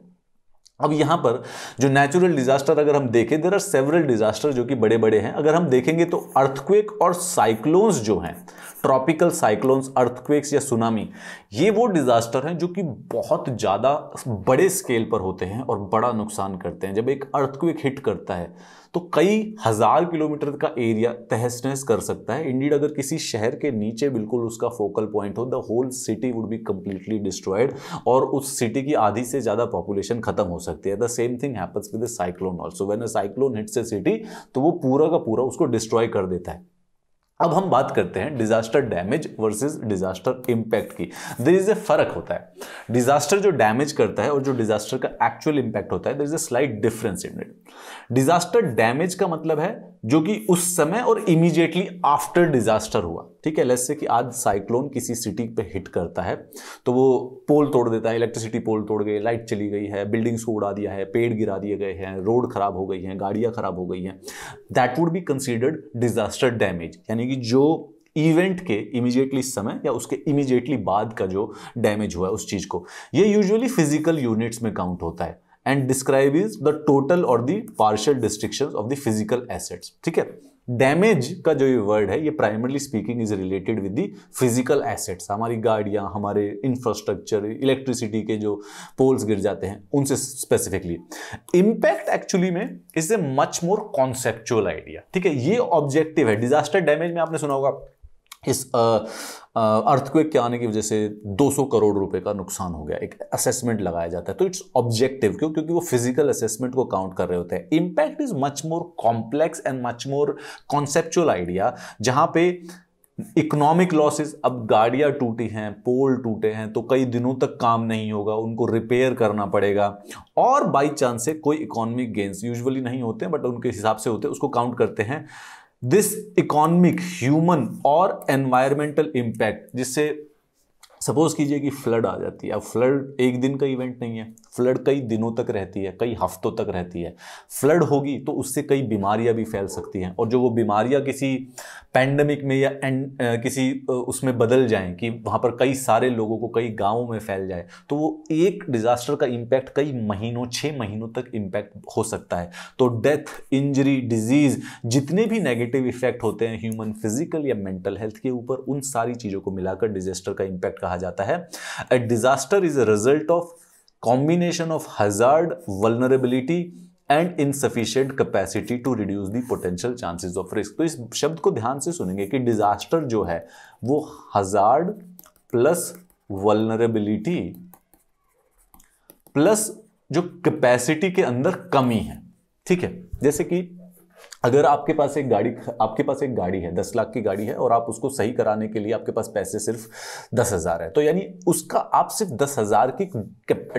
अब यहाँ पर जो नेचुरल डिजास्टर अगर हम देखें देर आर सेवरल डिजास्टर जो कि बड़े बड़े हैं अगर हम देखेंगे तो अर्थक्वेक और साइक्लोन्स जो हैं ट्रॉपिकल साइक्लोन्स अर्थक्वेक्स या सुनामी ये वो डिजास्टर हैं जो कि बहुत ज़्यादा बड़े स्केल पर होते हैं और बड़ा नुकसान करते हैं जब एक अर्थक्वेक हिट करता है तो कई हज़ार किलोमीटर का एरिया तहस नहस कर सकता है इंडीड अगर किसी शहर के नीचे बिल्कुल उसका फोकल पॉइंट हो the whole city would be completely destroyed और उस सिटी की आधी से ज़्यादा पॉपुलेशन खत्म हो सकती है the same thing happens with cyclone also when a cyclone hits a city तो वो पूरा का पूरा उसको डिस्ट्रॉय कर देता है अब हम बात करते हैं disaster damage versus disaster impact की देर इज ए फर्क होता है डिजास्टर जो डैमेज करता है और जो डिजास्टर का एक्चुअल इंपैक्ट होता है there is a slight difference in it disaster damage का मतलब है जो कि उस समय और इमीडिएटली आफ्टर डिजास्टर हुआ ठीक है लेट्स से कि आज साइक्लोन किसी सिटी पे हिट करता है तो वो पोल तोड़ देता है इलेक्ट्रिसिटी पोल तोड़ गए लाइट चली गई है बिल्डिंग्स को उड़ा दिया है पेड़ गिरा दिए गए हैं रोड खराब हो गई हैं गाड़ियाँ खराब हो गई हैं that would be considered disaster damage यानी कि जो इवेंट के इमीजिएटली समय या उसके इमीजिएटली बाद का जो डैमेज हुआ है उस चीज़ को ये यूजुअली फिजिकल यूनिट्स में काउंट होता है and describe is the total और the partial destruction of the physical assets ठीक है डैमेज का जो ये वर्ड है ये primarily speaking is related with the physical assets हमारी गाड़ियाँ हमारे इंफ्रास्ट्रक्चर इलेक्ट्रिसिटी के जो पोल्स गिर जाते हैं उनसे स्पेसिफिकली इम्पैक्ट एक्चुअली में is a much more conceptual idea ठीक है ये ऑब्जेक्टिव है डिजास्टर डैमेज में आपने सुना होगा इस अर्थक्वेक के आने की वजह से 200 करोड़ रुपए का नुकसान हो गया एक असेसमेंट लगाया जाता है तो इट्स ऑब्जेक्टिव क्यों क्योंकि वो फिजिकल असेसमेंट को काउंट कर रहे होते हैं impact is much more complex and much more conceptual idea जहां पे इकोनॉमिक लॉसेस अब गाड़ियाँ टूटी हैं पोल टूटे हैं तो कई दिनों तक काम नहीं होगा उनको रिपेयर करना पड़ेगा और बाई चांस से कोई इकोनॉमिक गेंस यूजुअली नहीं होते बट उनके हिसाब से होते उसको काउंट करते हैं दिस इकोनॉमिक ह्यूमन और एनवायरमेंटल इम्पैक्ट जिससे सपोज कीजिए कि फ्लड आ जाती है अब फ्लड एक दिन का इवेंट नहीं है फ्लड कई दिनों तक रहती है कई हफ्तों तक रहती है फ्लड होगी तो उससे कई बीमारियां भी फैल सकती हैं और जो वो बीमारियां किसी पैंडमिक में या एंड किसी उसमें बदल जाएं कि वहाँ पर कई सारे लोगों को कई गांवों में फैल जाए तो वो एक डिज़ास्टर का इम्पैक्ट कई महीनों छः महीनों तक इम्पैक्ट हो सकता है तो डेथ इंजरी डिजीज़ जितने भी नेगेटिव इफेक्ट होते हैं ह्यूमन फिजिकल या मेंटल हेल्थ के ऊपर उन सारी चीज़ों को मिलाकर डिजास्टर का इम्पैक्ट कहा जाता है a disaster is a result of combination of hazard, vulnerability and insufficient capacity to reduce the potential chances of risk तो इस शब्द को ध्यान से सुनेंगे कि डिजास्टर जो है वो हजार्ड प्लस वलनरेबिलिटी प्लस जो कैपेसिटी के अंदर कमी है ठीक है जैसे कि अगर आपके पास एक गाड़ी आपके पास एक गाड़ी है दस लाख की गाड़ी है और आप उसको सही कराने के लिए आपके पास पैसे सिर्फ दस हज़ार है तो यानी उसका आप सिर्फ दस हज़ार की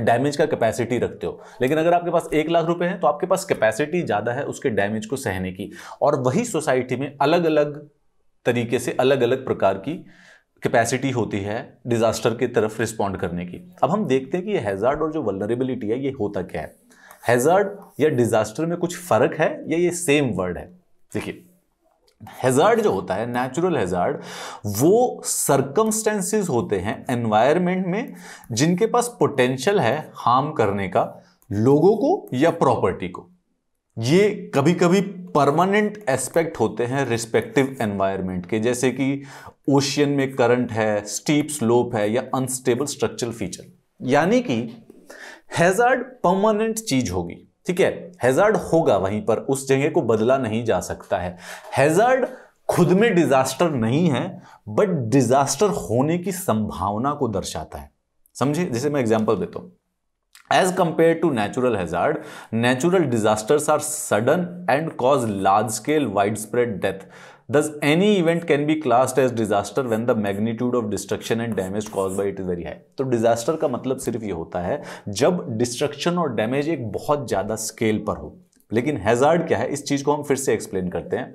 डैमेज का कैपेसिटी रखते हो लेकिन अगर आपके पास एक लाख रुपए हैं तो आपके पास कैपेसिटी ज़्यादा है उसके डैमेज को सहने की और वही सोसाइटी में अलग अलग तरीके से अलग अलग प्रकार की कैपेसिटी होती है डिज़ास्टर की तरफ रिस्पॉन्ड करने की अब हम देखते हैं कि ये हैज़ार्ड और जो वलनरेबिलिटी है ये होता क्या है हैज़ार्ड या डिज़ास्टर में कुछ फ़र्क है या ये सेम वर्ड है देखिए हेजार्ड जो होता है नेचुरल हेजार्ड वो सर्कमस्टेंसेस होते हैं एनवायरमेंट में जिनके पास पोटेंशियल है हार्म करने का लोगों को या प्रॉपर्टी को ये कभी कभी परमानेंट एस्पेक्ट होते हैं रिस्पेक्टिव एनवायरमेंट के जैसे कि ओशियन में करंट है स्टीप स्लोप है या अनस्टेबल स्ट्रक्चरल फीचर यानी कि हैजार्ड परमानेंट चीज होगी ठीक है हैजार्ड होगा वहीं पर उस जगह को बदला नहीं जा सकता है हैजार्ड खुद में डिजास्टर नहीं है बट डिजास्टर होने की संभावना को दर्शाता है समझे जैसे मैं एग्जाम्पल देता हूं as compare to natural hazard natural disasters are sudden and cause large scale wide spread death Thus, any event can be classed as disaster when the magnitude of destruction and damage caused by it is very high. तो disaster का मतलब सिर्फ ये होता है जब destruction और damage एक बहुत ज़्यादा scale पर हो लेकिन hazard क्या है इस चीज़ को हम फिर से explain करते हैं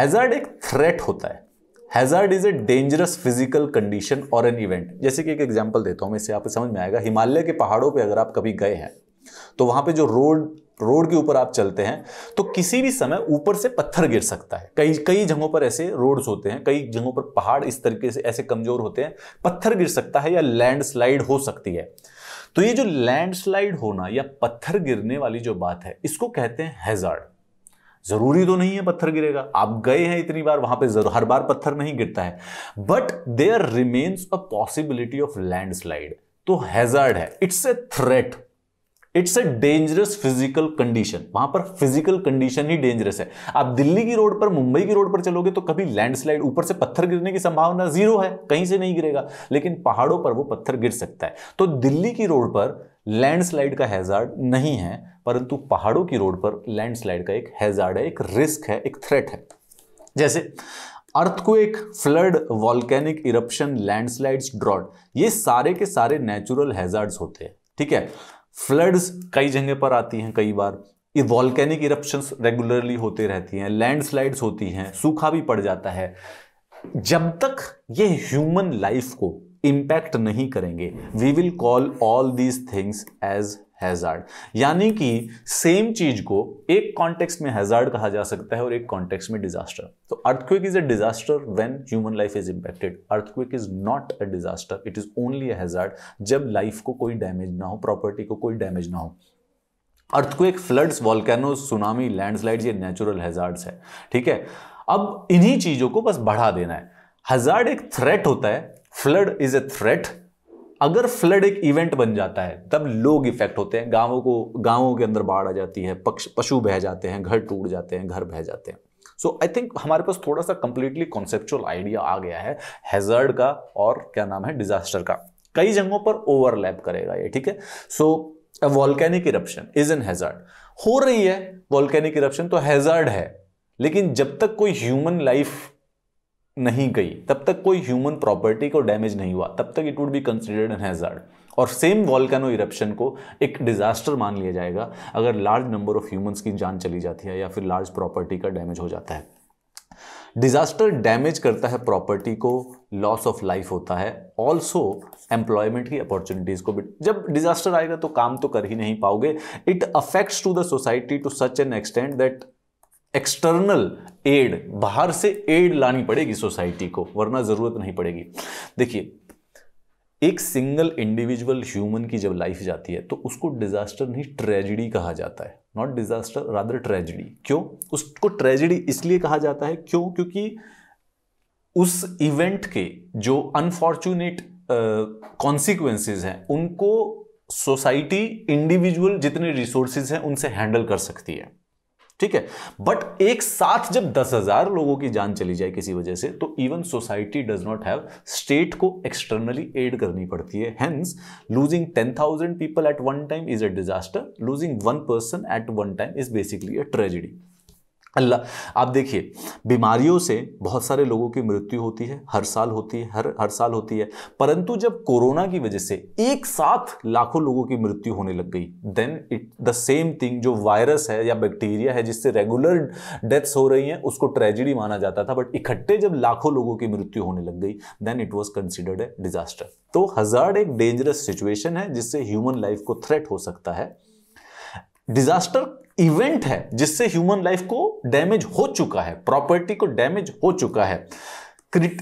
Hazard एक threat होता है hazard is a dangerous physical condition और एन इवेंट जैसे कि एक एग्जाम्पल देता हूँ इससे आपको समझ में आएगा हिमालय के पहाड़ों पर अगर आप कभी गए हैं तो वहाँ पे जो रोड रोड के ऊपर आप चलते हैं तो किसी भी समय ऊपर से पत्थर गिर सकता है कई कई जगहों पर ऐसे रोड्स होते हैं कई जगहों पर पहाड़ इस तरीके से ऐसे कमज़ोर होते हैं पत्थर गिर सकता है या लैंडस्लाइड हो सकती है तो ये जो लैंडस्लाइड होना या पत्थर गिरने वाली जो बात है इसको कहते हैं हैजार्ड जरूरी तो नहीं है पत्थर गिरेगा आप गए हैं इतनी बार वहां पे हर बार पत्थर नहीं गिरता है but there remains a possibility of landslide तो हैजार्ड है it's a threat it's a dangerous physical condition वहां पर फिजिकल कंडीशन ही डेंजरस है आप दिल्ली की रोड पर मुंबई की रोड पर चलोगे तो कभी लैंडस्लाइड ऊपर से पत्थर गिरने की संभावना जीरो है कहीं से नहीं गिरेगा लेकिन पहाड़ों पर वो पत्थर गिर सकता है तो दिल्ली की रोड पर लैंडस्लाइड का हैजार्ड नहीं है परंतु पहाड़ों की रोड पर लैंडस्लाइड का एक हैजार्ड है एक रिस्क है एक थ्रेट है जैसे earthquake flood volcanic eruption landslides drought ये सारे के सारे नेचुरल हैजार्ड्स होते हैं ठीक है फ्लड्स कई जगह पर आती हैं कई बार ये वॉल्केनिक इरप्शंस रेगुलरली होते रहती हैं लैंडस्लाइड्स होती हैं सूखा भी पड़ जाता है जब तक ये ह्यूमन लाइफ को इंपैक्ट नहीं करेंगे we will call all these things as hazard यानी कि सेम चीज को एक कॉन्टेक्स्ट में हैज़ार्ड कहा जा सकता है और एक कॉन्टेक्स्ट में डिजास्टर तो earthquake is a disaster when human life is impacted earthquake is not a disaster it is only a hazard जब लाइफ को कोई डैमेज ना हो प्रॉपर्टी को कोई डैमेज ना हो earthquake floods volcanoes tsunami landslide ये नेचुरल हैज़ार्ड्स है ठीक है अब इन्हीं चीज़ों को बस बढ़ा देना है हज़ार्ड एक थ्रेट होता है फ्लड इज ए थ्रेट अगर फ्लड एक इवेंट बन जाता है तब लोग इफेक्ट होते हैं गांवों को गांवों के अंदर बाढ़ आ जाती है पक्ष पशु बह जाते हैं घर टूट जाते हैं घर बह जाते हैं सो आई थिंक हमारे पास थोड़ा सा कंप्लीटली कॉन्सेप्चुअल आइडिया आ गया है हैजर्ड का और क्या नाम है डिजास्टर का कई जगहों पर ओवरलैप करेगा ये ठीक है so volcanic eruption is an hazard हो रही है वॉल्केनिक इरप्शन तो हैजर्ड है लेकिन जब तक कोई ह्यूमन लाइफ नहीं गई तब तक कोई ह्यूमन प्रॉपर्टी को डैमेज नहीं हुआ तब तक it would be considered an hazard और सेम वॉलकैनो इरप्शन को एक डिजास्टर मान लिया जाएगा अगर लार्ज नंबर ऑफ ह्यूमंस की जान चली जाती है या फिर लार्ज प्रॉपर्टी का डैमेज हो जाता है डिजास्टर डैमेज करता है प्रॉपर्टी को लॉस ऑफ लाइफ होता है ऑल्सो एम्प्लॉयमेंट की अपॉर्चुनिटीज को भी जब डिजास्टर आएगा तो काम तो कर ही नहीं पाओगे it affects to the society to such an extent that external aid बाहर से एड लानी पड़ेगी सोसाइटी को वरना ज़रूरत नहीं पड़ेगी देखिए एक सिंगल इंडिविजुअल ह्यूमन की जब लाइफ जाती है तो उसको डिजास्टर नहीं ट्रेजिडी कहा जाता है नॉट डिजास्टर रादर ट्रेजिडी क्यों उसको ट्रेजिडी इसलिए कहा जाता है क्यों क्योंकि उस इवेंट के जो अनफॉर्चुनेट कॉन्सिक्वेंसेज uh, हैं उनको सोसाइटी इंडिविजुअल जितने रिसोर्सेज हैं उनसे हैंडल कर सकती है ठीक है बट एक साथ जब दस हजार लोगों की जान चली जाए किसी वजह से तो even society does not have state को एक्सटर्नली एड करनी पड़ती है hence losing ten thousand people at one time is a disaster losing one person at one time is basically a tragedy अल्लाह आप देखिए बीमारियों से बहुत सारे लोगों की मृत्यु होती है हर साल होती है हर हर साल होती है परंतु जब कोरोना की वजह से एक साथ लाखों लोगों की मृत्यु होने लग गई then it the same thing जो वायरस है या बैक्टीरिया है जिससे रेगुलर डेथ्स हो रही हैं उसको ट्रेजिडी माना जाता था बट इकट्ठे जब लाखों लोगों की मृत्यु होने लग गई then it was considered a disaster तो हजार एक डेंजरस सिचुएशन है जिससे ह्यूमन लाइफ को थ्रेट हो सकता है डिजास्टर इवेंट है जिससे ह्यूमन लाइफ को डैमेज हो चुका है प्रॉपर्टी को डैमेज हो चुका है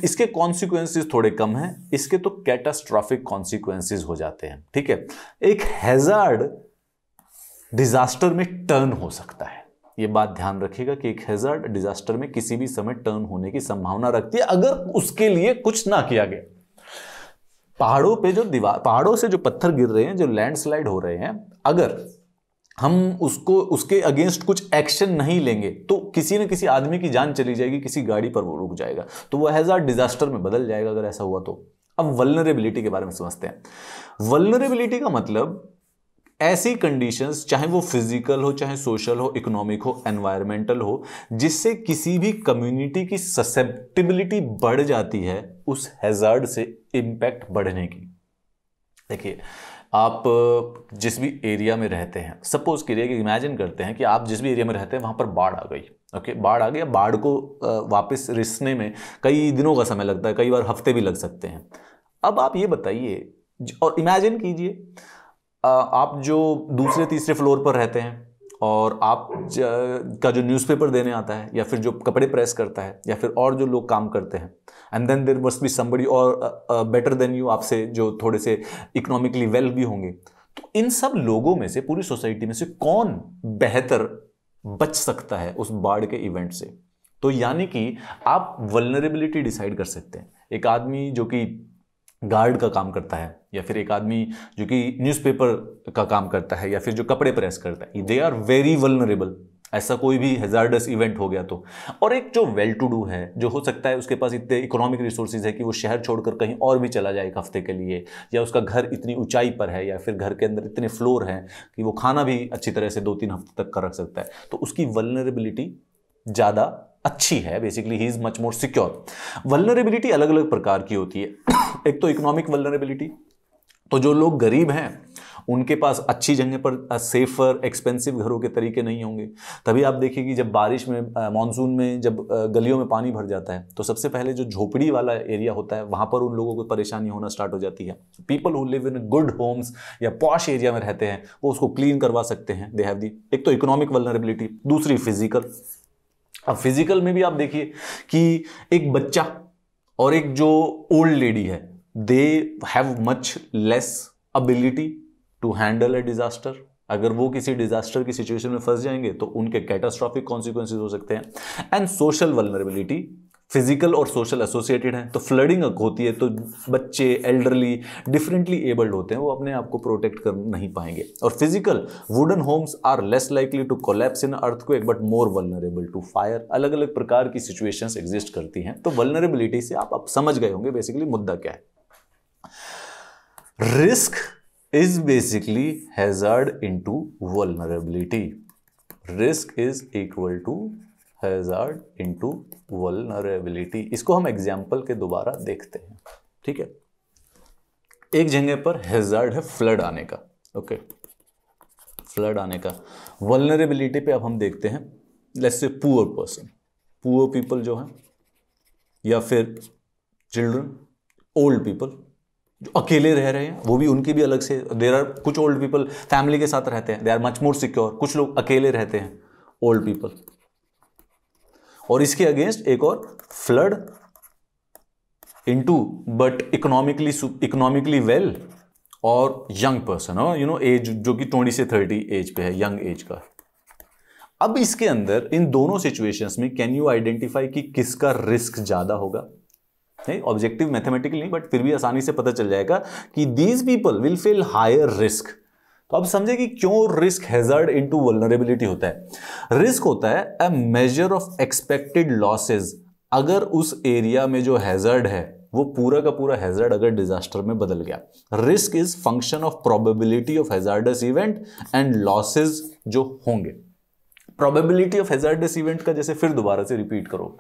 इसके कॉन्सिक्वेंसिस थोड़े कम हैं इसके तो कैटास्ट्रॉफिक कॉन्सिक्वेंसिस हो जाते हैं ठीक है एक हैजार्ड डिजास्टर में टर्न हो सकता है ये बात ध्यान रखिएगा कि एक हैजार्ड डिजास्टर में किसी भी समय टर्न होने की संभावना रखती है अगर उसके लिए कुछ ना किया गया पहाड़ों पे जो दीवार पहाड़ों से जो पत्थर गिर रहे हैं जो लैंडस्लाइड हो रहे हैं अगर हम उसको उसके अगेंस्ट कुछ एक्शन नहीं लेंगे तो किसी न किसी आदमी की जान चली जाएगी किसी गाड़ी पर वो रुक जाएगा तो वह हैज़ार्ड डिजास्टर में बदल जाएगा अगर ऐसा हुआ तो अब वलनरेबिलिटी के बारे में समझते हैं वलनरेबिलिटी का मतलब ऐसी कंडीशंस चाहे वो फिजिकल हो चाहे सोशल हो इकोनॉमिक हो एनवायरमेंटल हो जिससे किसी भी कम्युनिटी की ससेप्टिबिलिटी बढ़ जाती है उस हैजार्ड से इम्पैक्ट बढ़ने की देखिए आप जिस भी एरिया में रहते हैं सपोज़ करिए कि इमेजिन करते हैं कि आप जिस भी एरिया में रहते हैं वहाँ पर बाढ़ आ गई ओके बाढ़ आ गया बाढ़ को वापस रिसने में कई दिनों का समय लगता है कई बार हफ्ते भी लग सकते हैं अब आप ये बताइए और इमेजिन कीजिए आप जो दूसरे तीसरे फ्लोर पर रहते हैं और आप का जो न्यूज़पेपर देने आता है या फिर जो कपड़े प्रेस करता है या फिर और जो लोग काम करते हैं and then there must be somebody और बेटर देन यू आपसे जो थोड़े से इकोनॉमिकली वेल भी होंगे तो इन सब लोगों में से पूरी सोसाइटी में से कौन बेहतर बच सकता है उस बाढ़ के इवेंट से तो यानी कि आप वलनरेबिलिटी डिसाइड कर सकते हैं एक आदमी जो कि गार्ड का काम करता है या फिर एक आदमी जो कि न्यूज़पेपर का काम करता है या फिर जो कपड़े प्रेस करता है दे आर वेरी वलनरेबल ऐसा कोई भी हेजार्डस इवेंट हो गया तो और एक जो वेल टू डू है जो हो सकता है उसके पास इतने इकोनॉमिक रिसोर्सेज है कि वो शहर छोड़कर कहीं और भी चला जाए एक हफ्ते के लिए या उसका घर इतनी ऊंचाई पर है या फिर घर के अंदर इतने फ्लोर हैं कि वो खाना भी अच्छी तरह से दो तीन हफ्ते तक का रख सकता है तो उसकी वलनरेबिलिटी ज़्यादा अच्छी है बेसिकली ही is much more secure vulnerability अलग अलग प्रकार की होती है एक तो इकोनॉमिक वलनरेबिलिटी तो जो लोग गरीब हैं उनके पास अच्छी जगह पर सेफर एक्सपेंसिव घरों के तरीके नहीं होंगे तभी आप देखिए कि जब बारिश में मानसून में जब गलियों में पानी भर जाता है तो सबसे पहले जो झोपड़ी वाला एरिया होता है वहाँ पर उन लोगों को परेशानी होना स्टार्ट हो जाती है people who live in good homes या पॉश एरिया में रहते हैं वो उसको क्लीन करवा सकते हैं दे हैव दी एक तो इकोनॉमिक वलनरेबिलिटी दूसरी फिजिकल अब फिजिकल में भी आप देखिए कि एक बच्चा और एक जो ओल्ड लेडी है they have much less ability to handle a disaster अगर वो किसी डिजास्टर की सिचुएशन में फंस जाएंगे तो उनके कैटास्ट्रॉफिक कॉन्सिक्वेंसेज हो सकते हैं एंड सोशल वलनरेबिलिटी फिजिकल और सोशल एसोसिएटेड हैं तो फ्लडिंग होती है तो बच्चे एल्डरली डिफरेंटली एबल्ड होते हैं वो अपने आप को प्रोटेक्ट कर नहीं पाएंगे और physical wooden homes are less likely to collapse in earthquake but more vulnerable to fire अलग अलग प्रकार की सिचुएशंस एग्जिस्ट करती हैं तो वलनरेबिलिटी से आप, आप समझ गए होंगे बेसिकली मुद्दा क्या है risk is basically hazard into vulnerability risk is equal to hazard into vulnerability इसको हम एग्जाम्पल के दोबारा देखते हैं ठीक है एक जगह पर हैज़ार्ड है फ्लड आने का ओके फ्लड आने का वलनरेबिलिटी पे अब हम देखते हैं let's say poor person poor people जो हैं या फिर चिल्ड्रन ओल्ड पीपल जो अकेले रह रहे हैं वो भी उनकी भी अलग से देर आर कुछ ओल्ड पीपल फैमिली के साथ रहते हैं they are much more secure कुछ लोग अकेले रहते हैं ओल्ड पीपल और इसके अगेंस्ट एक और flood into but economically economically well और यंग पर्सन और यू नो एज जो कि ट्वेंटी से थर्टी एज पे है यंग एज का अब इसके अंदर इन दोनों सिचुएशंस में कैन यू आइडेंटिफाई कि किसका रिस्क ज़्यादा होगा नहीं ऑब्जेक्टिव मैथमेटिकली नहीं बट फिर भी आसानी से पता चल जाएगा कि these people will feel higher risk तो अब समझे कि क्यों रिस्क हैजर्ड इनटू वल्नरेबिलिटी होता है रिस्क होता है a measure of expected losses अगर उस एरिया में जो हैजर्ड है वो पूरा का पूरा हैजर्ड अगर डिजास्टर में बदल गया risk is function of probability of hazardous event and losses जो होंगे प्रोबेबिलिटी ऑफ हैजार्डस इवेंट का जैसे फिर दोबारा से रिपीट करो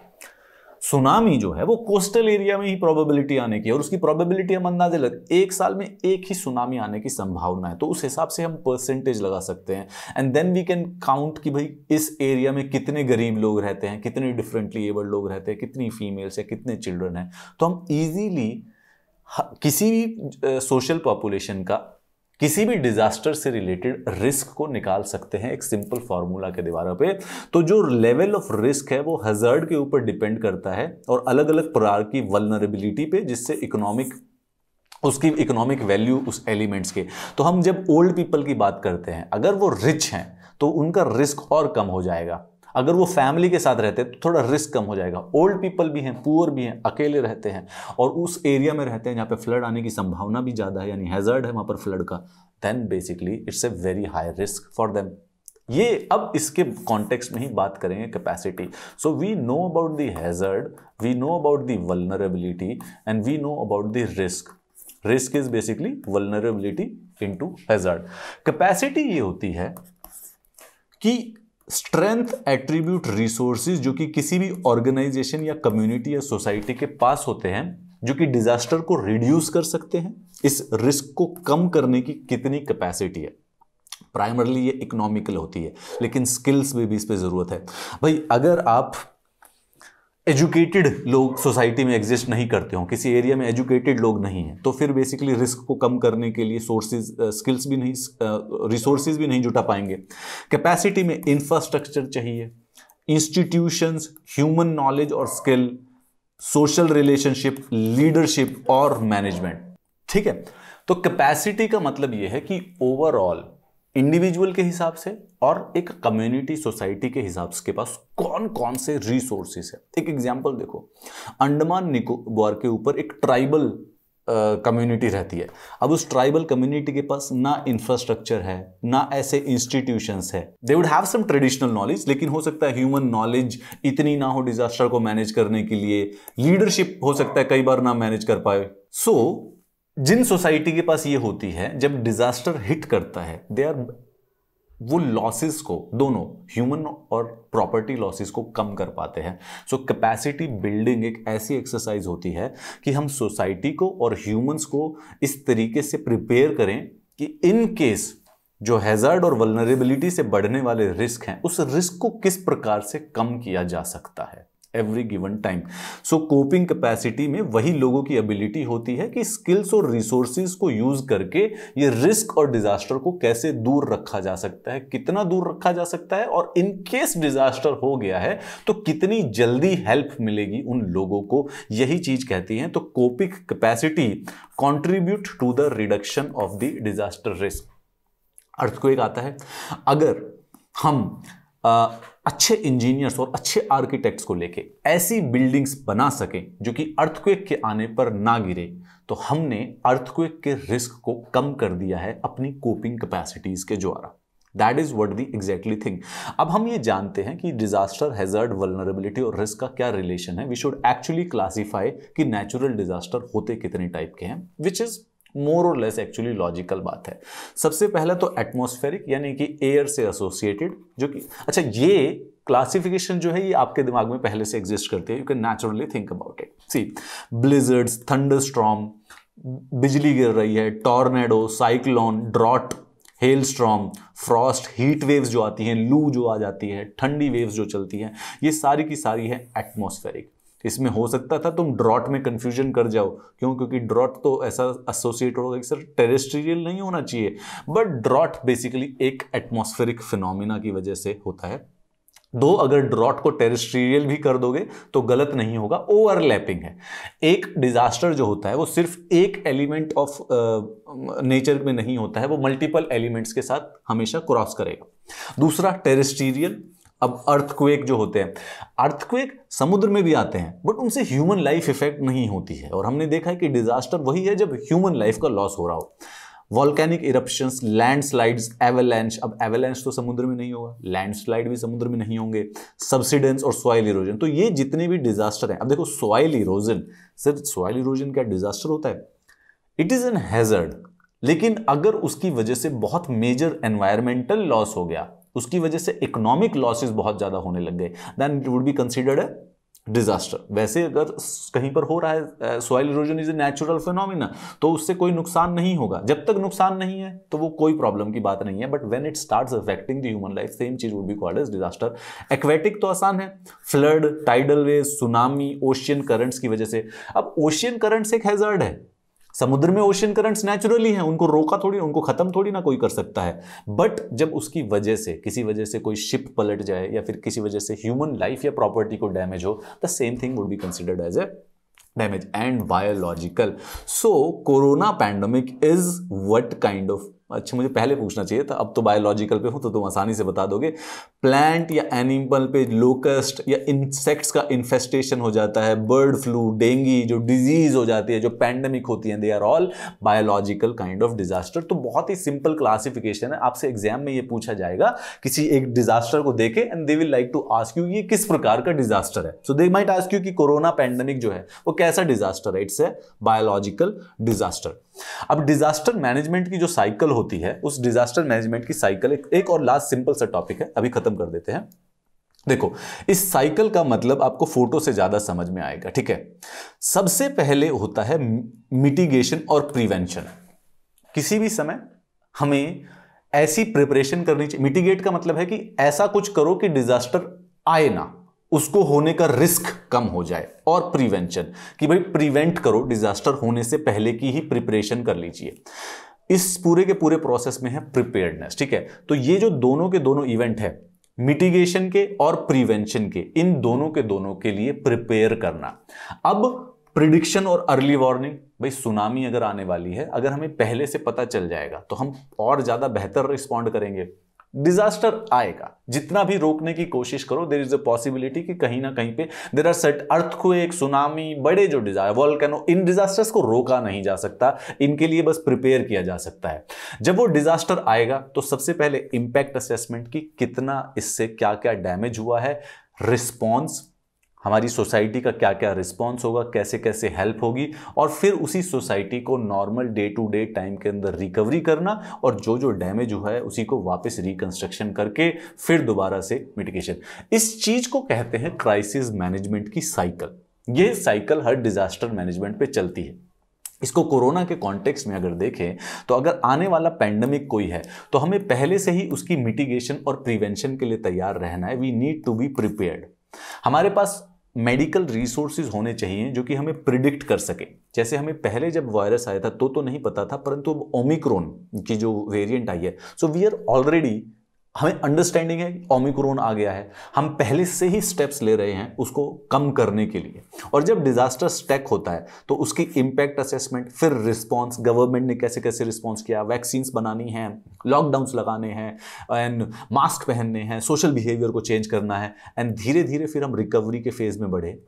सुनामी जो है वो कोस्टल एरिया में ही प्रोबेबिलिटी आने की और उसकी प्रोबेबिलिटी हम अंदाजे लग एक साल में एक ही सुनामी आने की संभावना है तो उस हिसाब से हम परसेंटेज लगा सकते हैं and then we can count कि भाई इस एरिया में कितने गरीब लोग रहते हैं कितने डिफरेंटली एबल्ड लोग रहते हैं कितनी फीमेल्स है कितने चिल्ड्रन हैं तो हम ईजीली किसी भी सोशल पॉपुलेशन का किसी भी डिजास्टर से रिलेटेड रिस्क को निकाल सकते हैं एक सिंपल फार्मूला के दीवारों पे तो जो लेवल ऑफ रिस्क है वो हजर्ड के ऊपर डिपेंड करता है और अलग अलग प्रकार की वलनरेबिलिटी पे जिससे इकोनॉमिक उसकी इकोनॉमिक वैल्यू उस एलिमेंट्स के तो हम जब ओल्ड पीपल की बात करते हैं अगर वो रिच हैं तो उनका रिस्क और कम हो जाएगा अगर वो फैमिली के साथ रहते तो थोड़ा रिस्क कम हो जाएगा ओल्ड पीपल भी हैं पुअर भी हैं अकेले रहते हैं और उस एरिया में रहते हैं जहाँ पे फ्लड आने की संभावना भी ज़्यादा है यानी हैजर्ड है वहाँ पर फ्लड का then basically it's a very high risk for them ये अब इसके कॉन्टेक्स्ट में ही बात करेंगे capacity so we know about the hazard we know about the vulnerability and we know about the risk risk is basically vulnerability into hazard capacity ये होती है कि स्ट्रेंथ एट्रीब्यूट रिसोर्सिस जो कि किसी भी ऑर्गेनाइजेशन या कम्युनिटी या सोसाइटी के पास होते हैं जो कि डिजास्टर को रिड्यूस कर सकते हैं इस रिस्क को कम करने की कितनी कैपेसिटी है प्राइमरली ये इकोनॉमिकल होती है लेकिन स्किल्स में भी इस पर ज़रूरत है भाई अगर आप एजुकेटेड लोग सोसाइटी में एग्जिस्ट नहीं करते हों किसी एरिया में एजुकेटेड लोग नहीं हैं तो फिर बेसिकली रिस्क को कम करने के लिए सोर्सेज स्किल्स uh, भी नहीं रिसोर्सेज uh, भी नहीं जुटा पाएंगे कैपेसिटी में इंफ्रास्ट्रक्चर चाहिए इंस्टीट्यूशंस ह्यूमन नॉलेज और स्किल सोशल रिलेशनशिप लीडरशिप और मैनेजमेंट ठीक है तो कैपेसिटी का मतलब यह है कि ओवरऑल इंडिविजुअल के हिसाब से और एक कम्युनिटी सोसाइटी के हिसाब से के पास कौन कौन से रिसोर्सेस है एक एग्जांपल देखो अंडमान निकोबार के ऊपर एक ट्राइबल कम्युनिटी uh, रहती है अब उस ट्राइबल कम्युनिटी के पास ना इंफ्रास्ट्रक्चर है ना ऐसे इंस्टीट्यूशंस है they would have some traditional knowledge लेकिन हो सकता है ह्यूमन नॉलेज इतनी ना हो डिजास्टर को मैनेज करने के लिए लीडरशिप हो सकता है कई बार ना मैनेज कर पाए सो so, जिन सोसाइटी के पास ये होती है जब डिजास्टर हिट करता है दे आर वो लॉसेस को दोनों ह्यूमन और प्रॉपर्टी लॉसेस को कम कर पाते हैं सो कैपेसिटी बिल्डिंग एक ऐसी एक्सरसाइज होती है कि हम सोसाइटी को और ह्यूमंस को इस तरीके से प्रिपेयर करें कि इन केस जो हैजार्ड और वलनरेबिलिटी से बढ़ने वाले रिस्क हैं उस रिस्क को किस प्रकार से कम किया जा सकता है every given time so coping capacity में वही लोगों की एबिलिटी होती है कि स्किल्स और रिसोर्सिस को यूज करके ये रिस्क और डिजास्टर को कैसे दूर रखा जा सकता है कितना दूर रखा जा सकता है और इन केस डिजास्टर हो गया है तो कितनी जल्दी हेल्प मिलेगी उन लोगों को यही चीज कहती है तो coping capacity contribute to the reduction of the disaster risk अर्थ को एक आता है अगर हम आ, अच्छे इंजीनियर्स और अच्छे आर्किटेक्ट्स को लेके ऐसी बिल्डिंग्स बना सकें जो कि अर्थक्वेक के आने पर ना गिरे तो हमने अर्थक्वेक के रिस्क को कम कर दिया है अपनी कोपिंग कैपेसिटीज के द्वारा that is what the exactly thing अब हम ये जानते हैं कि डिजास्टर हैजर्ड वलनरेबिलिटी और रिस्क का क्या रिलेशन है वी शुड एक्चुअली क्लासीफाई कि नेचुरल डिजास्टर होते कितने टाइप के हैं विच इज मोर और लेस एक्चुअली लॉजिकल बात है सबसे पहला तो एटमोस्फेरिक यानी कि एयर से एसोसिएटेड जो कि अच्छा ये क्लासिफिकेशन जो है ये आपके दिमाग में पहले से एग्जिस्ट करती है you can naturally think about it see blizzards thunderstorm बिजली गिर रही है tornado cyclone drought hailstorm frost heat waves जो आती हैं लू जो आ जाती है ठंडी वेव्स जो चलती हैं ये सारी की सारी है एटमोस्फेरिक इसमें हो सकता था तुम ड्रॉट में कंफ्यूजन कर जाओ क्यों क्योंकि ड्रॉट तो ऐसा एसोसिएट होगा कि सर टेरेस्ट्रियल नहीं होना चाहिए बट ड्रॉट बेसिकली एक एटमोस्फेरिक फिनोमिना की वजह से होता है दो अगर ड्रॉट को टेरेस्ट्रियल भी कर दोगे तो गलत नहीं होगा ओवरलैपिंग है एक डिजास्टर जो होता है वो सिर्फ एक एलिमेंट ऑफ नेचर में नहीं होता है वो मल्टीपल एलिमेंट्स के साथ हमेशा क्रॉस करेगा दूसरा टेरेस्ट्रियल अब अर्थक्वेक जो होते हैं अर्थक्वेक समुद्र में भी आते हैं बट उनसे ह्यूमन लाइफ इफेक्ट नहीं होती है और हमने देखा है कि डिजास्टर वही है जब ह्यूमन लाइफ का लॉस हो रहा हो वॉल्केनिक लैंड लैंडस्लाइड्स एवेलेंच अब एवेलेंच तो समुद्र में नहीं होगा लैंडस्लाइड भी समुद्र में नहीं होंगे सब्सिडेंस और सॉइल इरोजन तो ये जितने भी डिजास्टर हैं अब देखो सॉइल इरोजन सिर्फ सॉइल इरोजन क्या डिजास्टर होता है इट इज़ एन हैजर्ड लेकिन अगर उसकी वजह से बहुत मेजर एनवायरमेंटल लॉस हो गया उसकी वजह से इकोनॉमिक लॉसेज बहुत ज़्यादा होने लग गए then it would be considered a disaster वैसे अगर कहीं पर हो रहा है soil erosion is a natural phenomena तो उससे कोई नुकसान नहीं होगा जब तक नुकसान नहीं है तो वो कोई प्रॉब्लम की बात नहीं है but when it starts affecting the human life same चीज would be called as disaster aquatic तो आसान है flood tidal wave tsunami ocean currents की वजह से अब ओशियन करंट्स एक हैजर्ड है समुद्र में ओशन करंट्स नेचुरली हैं उनको रोका थोड़ी उनको खत्म थोड़ी ना कोई कर सकता है बट जब उसकी वजह से किसी वजह से कोई शिप पलट जाए या फिर किसी वजह से ह्यूमन लाइफ या प्रॉपर्टी को डैमेज हो the same thing would be considered as a damage and biological so corona pandemic is what kind of अच्छा मुझे पहले पूछना चाहिए था अब तो बायोलॉजिकल पे हूँ तो तुम आसानी से बता दोगे प्लांट या एनिमल पे लोकस्ट या इंसेक्ट्स का इन्फेस्टेशन हो जाता है बर्ड फ्लू डेंगी जो डिजीज हो जाती है जो पैंडमिक होती है they are all biological kind of disaster तो बहुत ही सिंपल क्लासिफिकेशन है आपसे एग्जाम में ये पूछा जाएगा किसी एक डिजास्टर को देखे and they will like to ask you ये किस प्रकार का डिजास्टर है so they might ask you कि कोरोना पैंडमिक जो है वो कैसा डिजास्टर है इट्स ए बायोलॉजिकल डिजास्टर अब डिजास्टर मैनेजमेंट की जो साइकिल होती है उस डिजास्टर मैनेजमेंट की साइकिल एक, एक और लास्ट सिंपल सा टॉपिक है अभी खत्म कर देते हैं देखो इस साइकिल का मतलब आपको फोटो से ज्यादा समझ में आएगा ठीक है सबसे पहले होता है मिटिगेशन और प्रिवेंशन किसी भी समय हमें ऐसी प्रिपरेशन करनी चाहिए मिटिगेट का मतलब है कि ऐसा कुछ करो कि डिजास्टर आए ना उसको होने का रिस्क कम हो जाए और प्रिवेंशन कि भाई प्रिवेंट करो डिजास्टर होने से पहले की ही प्रिपरेशन कर लीजिए इस पूरे के पूरे प्रोसेस में है प्रिपेयर्डनेस ठीक है तो ये जो दोनों के दोनों इवेंट है मिटिगेशन के और प्रिवेंशन के इन दोनों के दोनों के लिए प्रिपेयर करना अब प्रिडिक्शन और अर्ली वार्निंग भाई सुनामी अगर आने वाली है अगर हमें पहले से पता चल जाएगा तो हम और ज़्यादा बेहतर रिस्पॉन्ड करेंगे डिजास्टर आएगा जितना भी रोकने की कोशिश करो देर इज अ पॉसिबिलिटी कि कहीं ना कहीं पे देर आर सेट अर्थ एक सुनामी बड़े जो डिजायर कैनो इन डिजास्टर्स को रोका नहीं जा सकता इनके लिए बस प्रिपेयर किया जा सकता है जब वो डिजास्टर आएगा तो सबसे पहले इंपैक्ट असेसमेंट की कितना इससे क्या क्या डैमेज हुआ है रिस्पॉन्स हमारी सोसाइटी का क्या क्या रिस्पॉन्स होगा कैसे कैसे हेल्प होगी और फिर उसी सोसाइटी को normal day to day time के अंदर रिकवरी करना और जो जो डैमेज हुआ है उसी को वापस रिकन्स्ट्रक्शन करके फिर दोबारा से मिटिगेशन इस चीज़ को कहते हैं क्राइसिस मैनेजमेंट की साइकिल ये साइकिल हर डिजास्टर मैनेजमेंट पे चलती है इसको कोरोना के कॉन्टेक्स में अगर देखें तो अगर आने वाला पैंडमिक कोई है तो हमें पहले से ही उसकी मिटिगेशन और प्रिवेंशन के लिए तैयार रहना है we need to be prepared हमारे पास मेडिकल रिसोर्सेज होने चाहिए जो कि हमें प्रिडिक्ट कर सके जैसे हमें पहले जब वायरस आया था तो तो नहीं पता था परंतु अब ओमिक्रोन की जो वेरिएंट आई है सो वी आर ऑलरेडी हमें अंडरस्टैंडिंग है ओमिक्रोन आ गया है हम पहले से ही स्टेप्स ले रहे हैं उसको कम करने के लिए और जब डिजास्टर स्टैक होता है तो उसकी इम्पैक्ट असेसमेंट फिर रिस्पॉन्स गवर्नमेंट ने कैसे कैसे रिस्पॉन्स किया वैक्सीन्स बनानी हैं लॉकडाउंस लगाने हैं एंड मास्क पहनने हैं सोशल बिहेवियर को चेंज करना है एंड धीरे धीरे फिर हम रिकवरी के फेज़ में बढ़े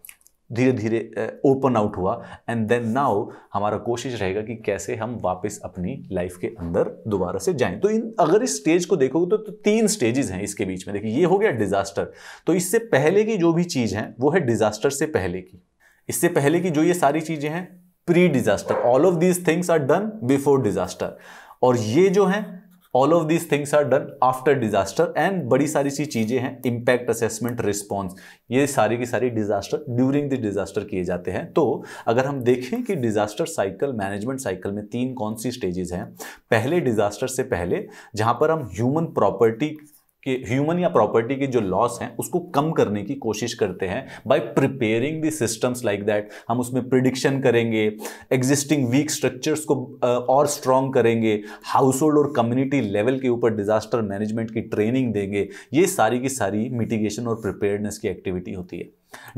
धीरे धीरे ओपन आउट हुआ एंड देन नाउ हमारा कोशिश रहेगा कि कैसे हम वापस अपनी लाइफ के अंदर दोबारा से जाएं तो इन अगर इस स्टेज को देखोगे तो, तो तीन स्टेजेस हैं इसके बीच में देखिए ये हो गया डिजास्टर तो इससे पहले की जो भी चीज़ है वो है डिजास्टर से पहले की इससे पहले की जो ये सारी चीज़ें हैं pre disaster all of these things are done before disaster और ये जो है all of these things are done after disaster and बड़ी सारी सी चीज़ें हैं इम्पैक्ट असेसमेंट रिस्पॉन्स ये सारी की सारी डिजास्टर ड्यूरिंग द डिजास्टर किए जाते हैं तो अगर हम देखें कि डिजास्टर साइकिल मैनेजमेंट साइकिल में तीन कौन सी स्टेजेस हैं पहले डिजास्टर से पहले जहाँ पर हम ह्यूमन प्रॉपर्टी कि ह्यूमन या प्रॉपर्टी के जो लॉस हैं उसको कम करने की कोशिश करते हैं by preparing the systems like that हम उसमें प्रिडिक्शन करेंगे एग्जिस्टिंग वीक स्ट्रक्चर्स को और स्ट्रॉन्ग करेंगे हाउस होल्ड और कम्युनिटी लेवल के ऊपर डिजास्टर मैनेजमेंट की ट्रेनिंग देंगे ये सारी की सारी मिटिगेशन और प्रिपेयरनेस की एक्टिविटी होती है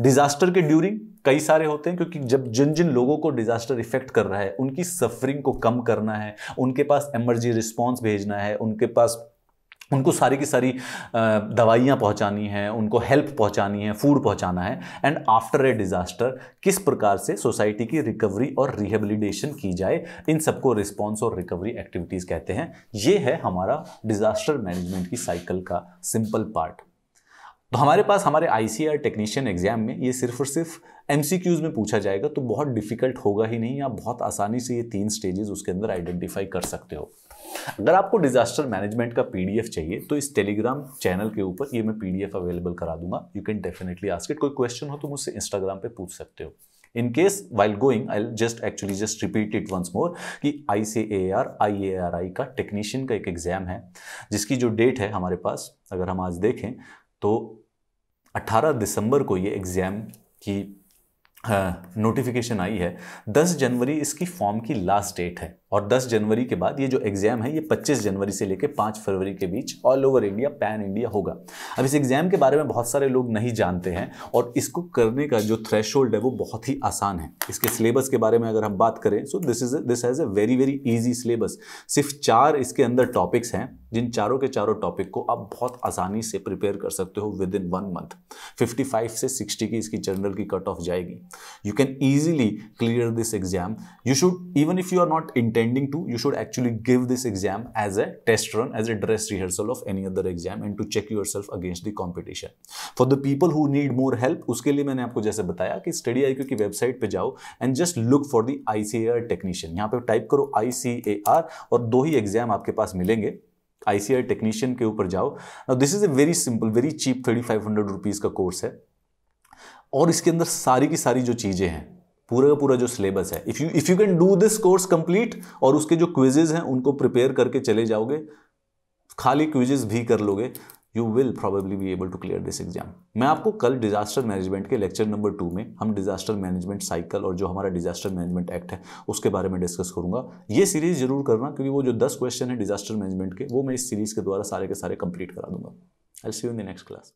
डिजास्टर के ड्यूरिंग कई सारे होते हैं क्योंकि जब जिन जिन लोगों को डिजास्टर इफेक्ट कर रहा है उनकी सफरिंग को कम करना है उनके पास एमर्जी रिस्पॉन्स भेजना है उनके पास उनको सारी की सारी दवाइयाँ पहुँचानी हैं उनको हेल्प पहुँचानी है फूड पहुँचाना है एंड आफ्टर ए डिज़ास्टर किस प्रकार से सोसाइटी की रिकवरी और रिहेबिलिटेशन की जाए इन सबको रिस्पॉन्स और रिकवरी एक्टिविटीज़ कहते हैं ये है हमारा डिज़ास्टर मैनेजमेंट की साइकिल का सिंपल पार्ट तो हमारे पास हमारे आई टेक्नीशियन एग्जाम में ये सिर्फ और सिर्फ एम में पूछा जाएगा तो बहुत डिफिकल्ट होगा ही नहीं आप बहुत आसानी से ये तीन स्टेजेस उसके अंदर आइडेंटिफाई कर सकते हो अगर आपको डिजास्टर मैनेजमेंट का पीडीएफ चाहिए तो इस टेलीग्राम चैनल के ऊपर ये मैं पीडीएफ अवेलेबल करा दूंगा you can definitely ask it कोई क्वेश्चन हो तो मुझसे इंस्टाग्राम पे पूछ सकते हो in case while going I just actually just repeat it once more कि I C A are I A R आई का टेक्नीशियन का एक एग्जाम है जिसकी जो डेट है हमारे पास अगर हम आज देखें तो 18 दिसंबर को ये एग्ज़ाम की नोटिफिकेशन हाँ, आई है 10 जनवरी इसकी फॉर्म की लास्ट डेट है और 10 जनवरी के बाद ये जो एग्ज़ाम है ये 25 जनवरी से लेकर 5 फरवरी के बीच all over India pan India होगा अब इस एग्ज़ाम के बारे में बहुत सारे लोग नहीं जानते हैं और इसको करने का जो थ्रेश है वो बहुत ही आसान है इसके सिलेबस के बारे में अगर हम बात करें so this is this has a very very easy syllabus सिर्फ चार इसके अंदर टॉपिक्स हैं जिन चारों के चारों टॉपिक को आप बहुत आसानी से प्रिपेयर कर सकते हो विद इन वन मंथ 55 से 60 की इसकी जनरल की कट ऑफ जाएगी you can easily clear this exam you should even if you are not intent intending to, you should actually give this exam as a test run, as a dress rehearsal of any other exam and to check yourself against the competition. For the people who need more help, उसके लिए मैंने आपको जैसे बताया कि study I की website पे जाओ and just look for the I C R technician यहाँ पे टाइप करो आई सी ए आर और दो ही एग्जाम आपके पास मिलेंगे आईसीआई टेक्नीशियन के ऊपर जाओ this is a very simple very cheap thirty five hundred rupees का कोर्स है और इसके अंदर सारी की सारी जो चीज़ें हैं पूरा का पूरा जो सिलेबस है if you if you can do this course complete और उसके जो क्विजेज हैं उनको प्रिपेयर करके चले जाओगे खाली क्विजेज भी कर लोगे you will probably be able to clear this exam मैं आपको कल डिजास्टर मैनेजमेंट के लेक्चर नंबर टू में हम डिजास्टर मैनेजमेंट साइकिल और जो हमारा डिजास्टर मैनेजमेंट एक्ट है उसके बारे में डिस्कस करूंगा ये सीरीज जरूर करना क्योंकि वो जो दस क्वेश्चन है डिजास्टर मैनेजमेंट के वो मैं इस सीरीज के द्वारा सारे के सारे कंप्लीट करा दूंगा I see you in the next class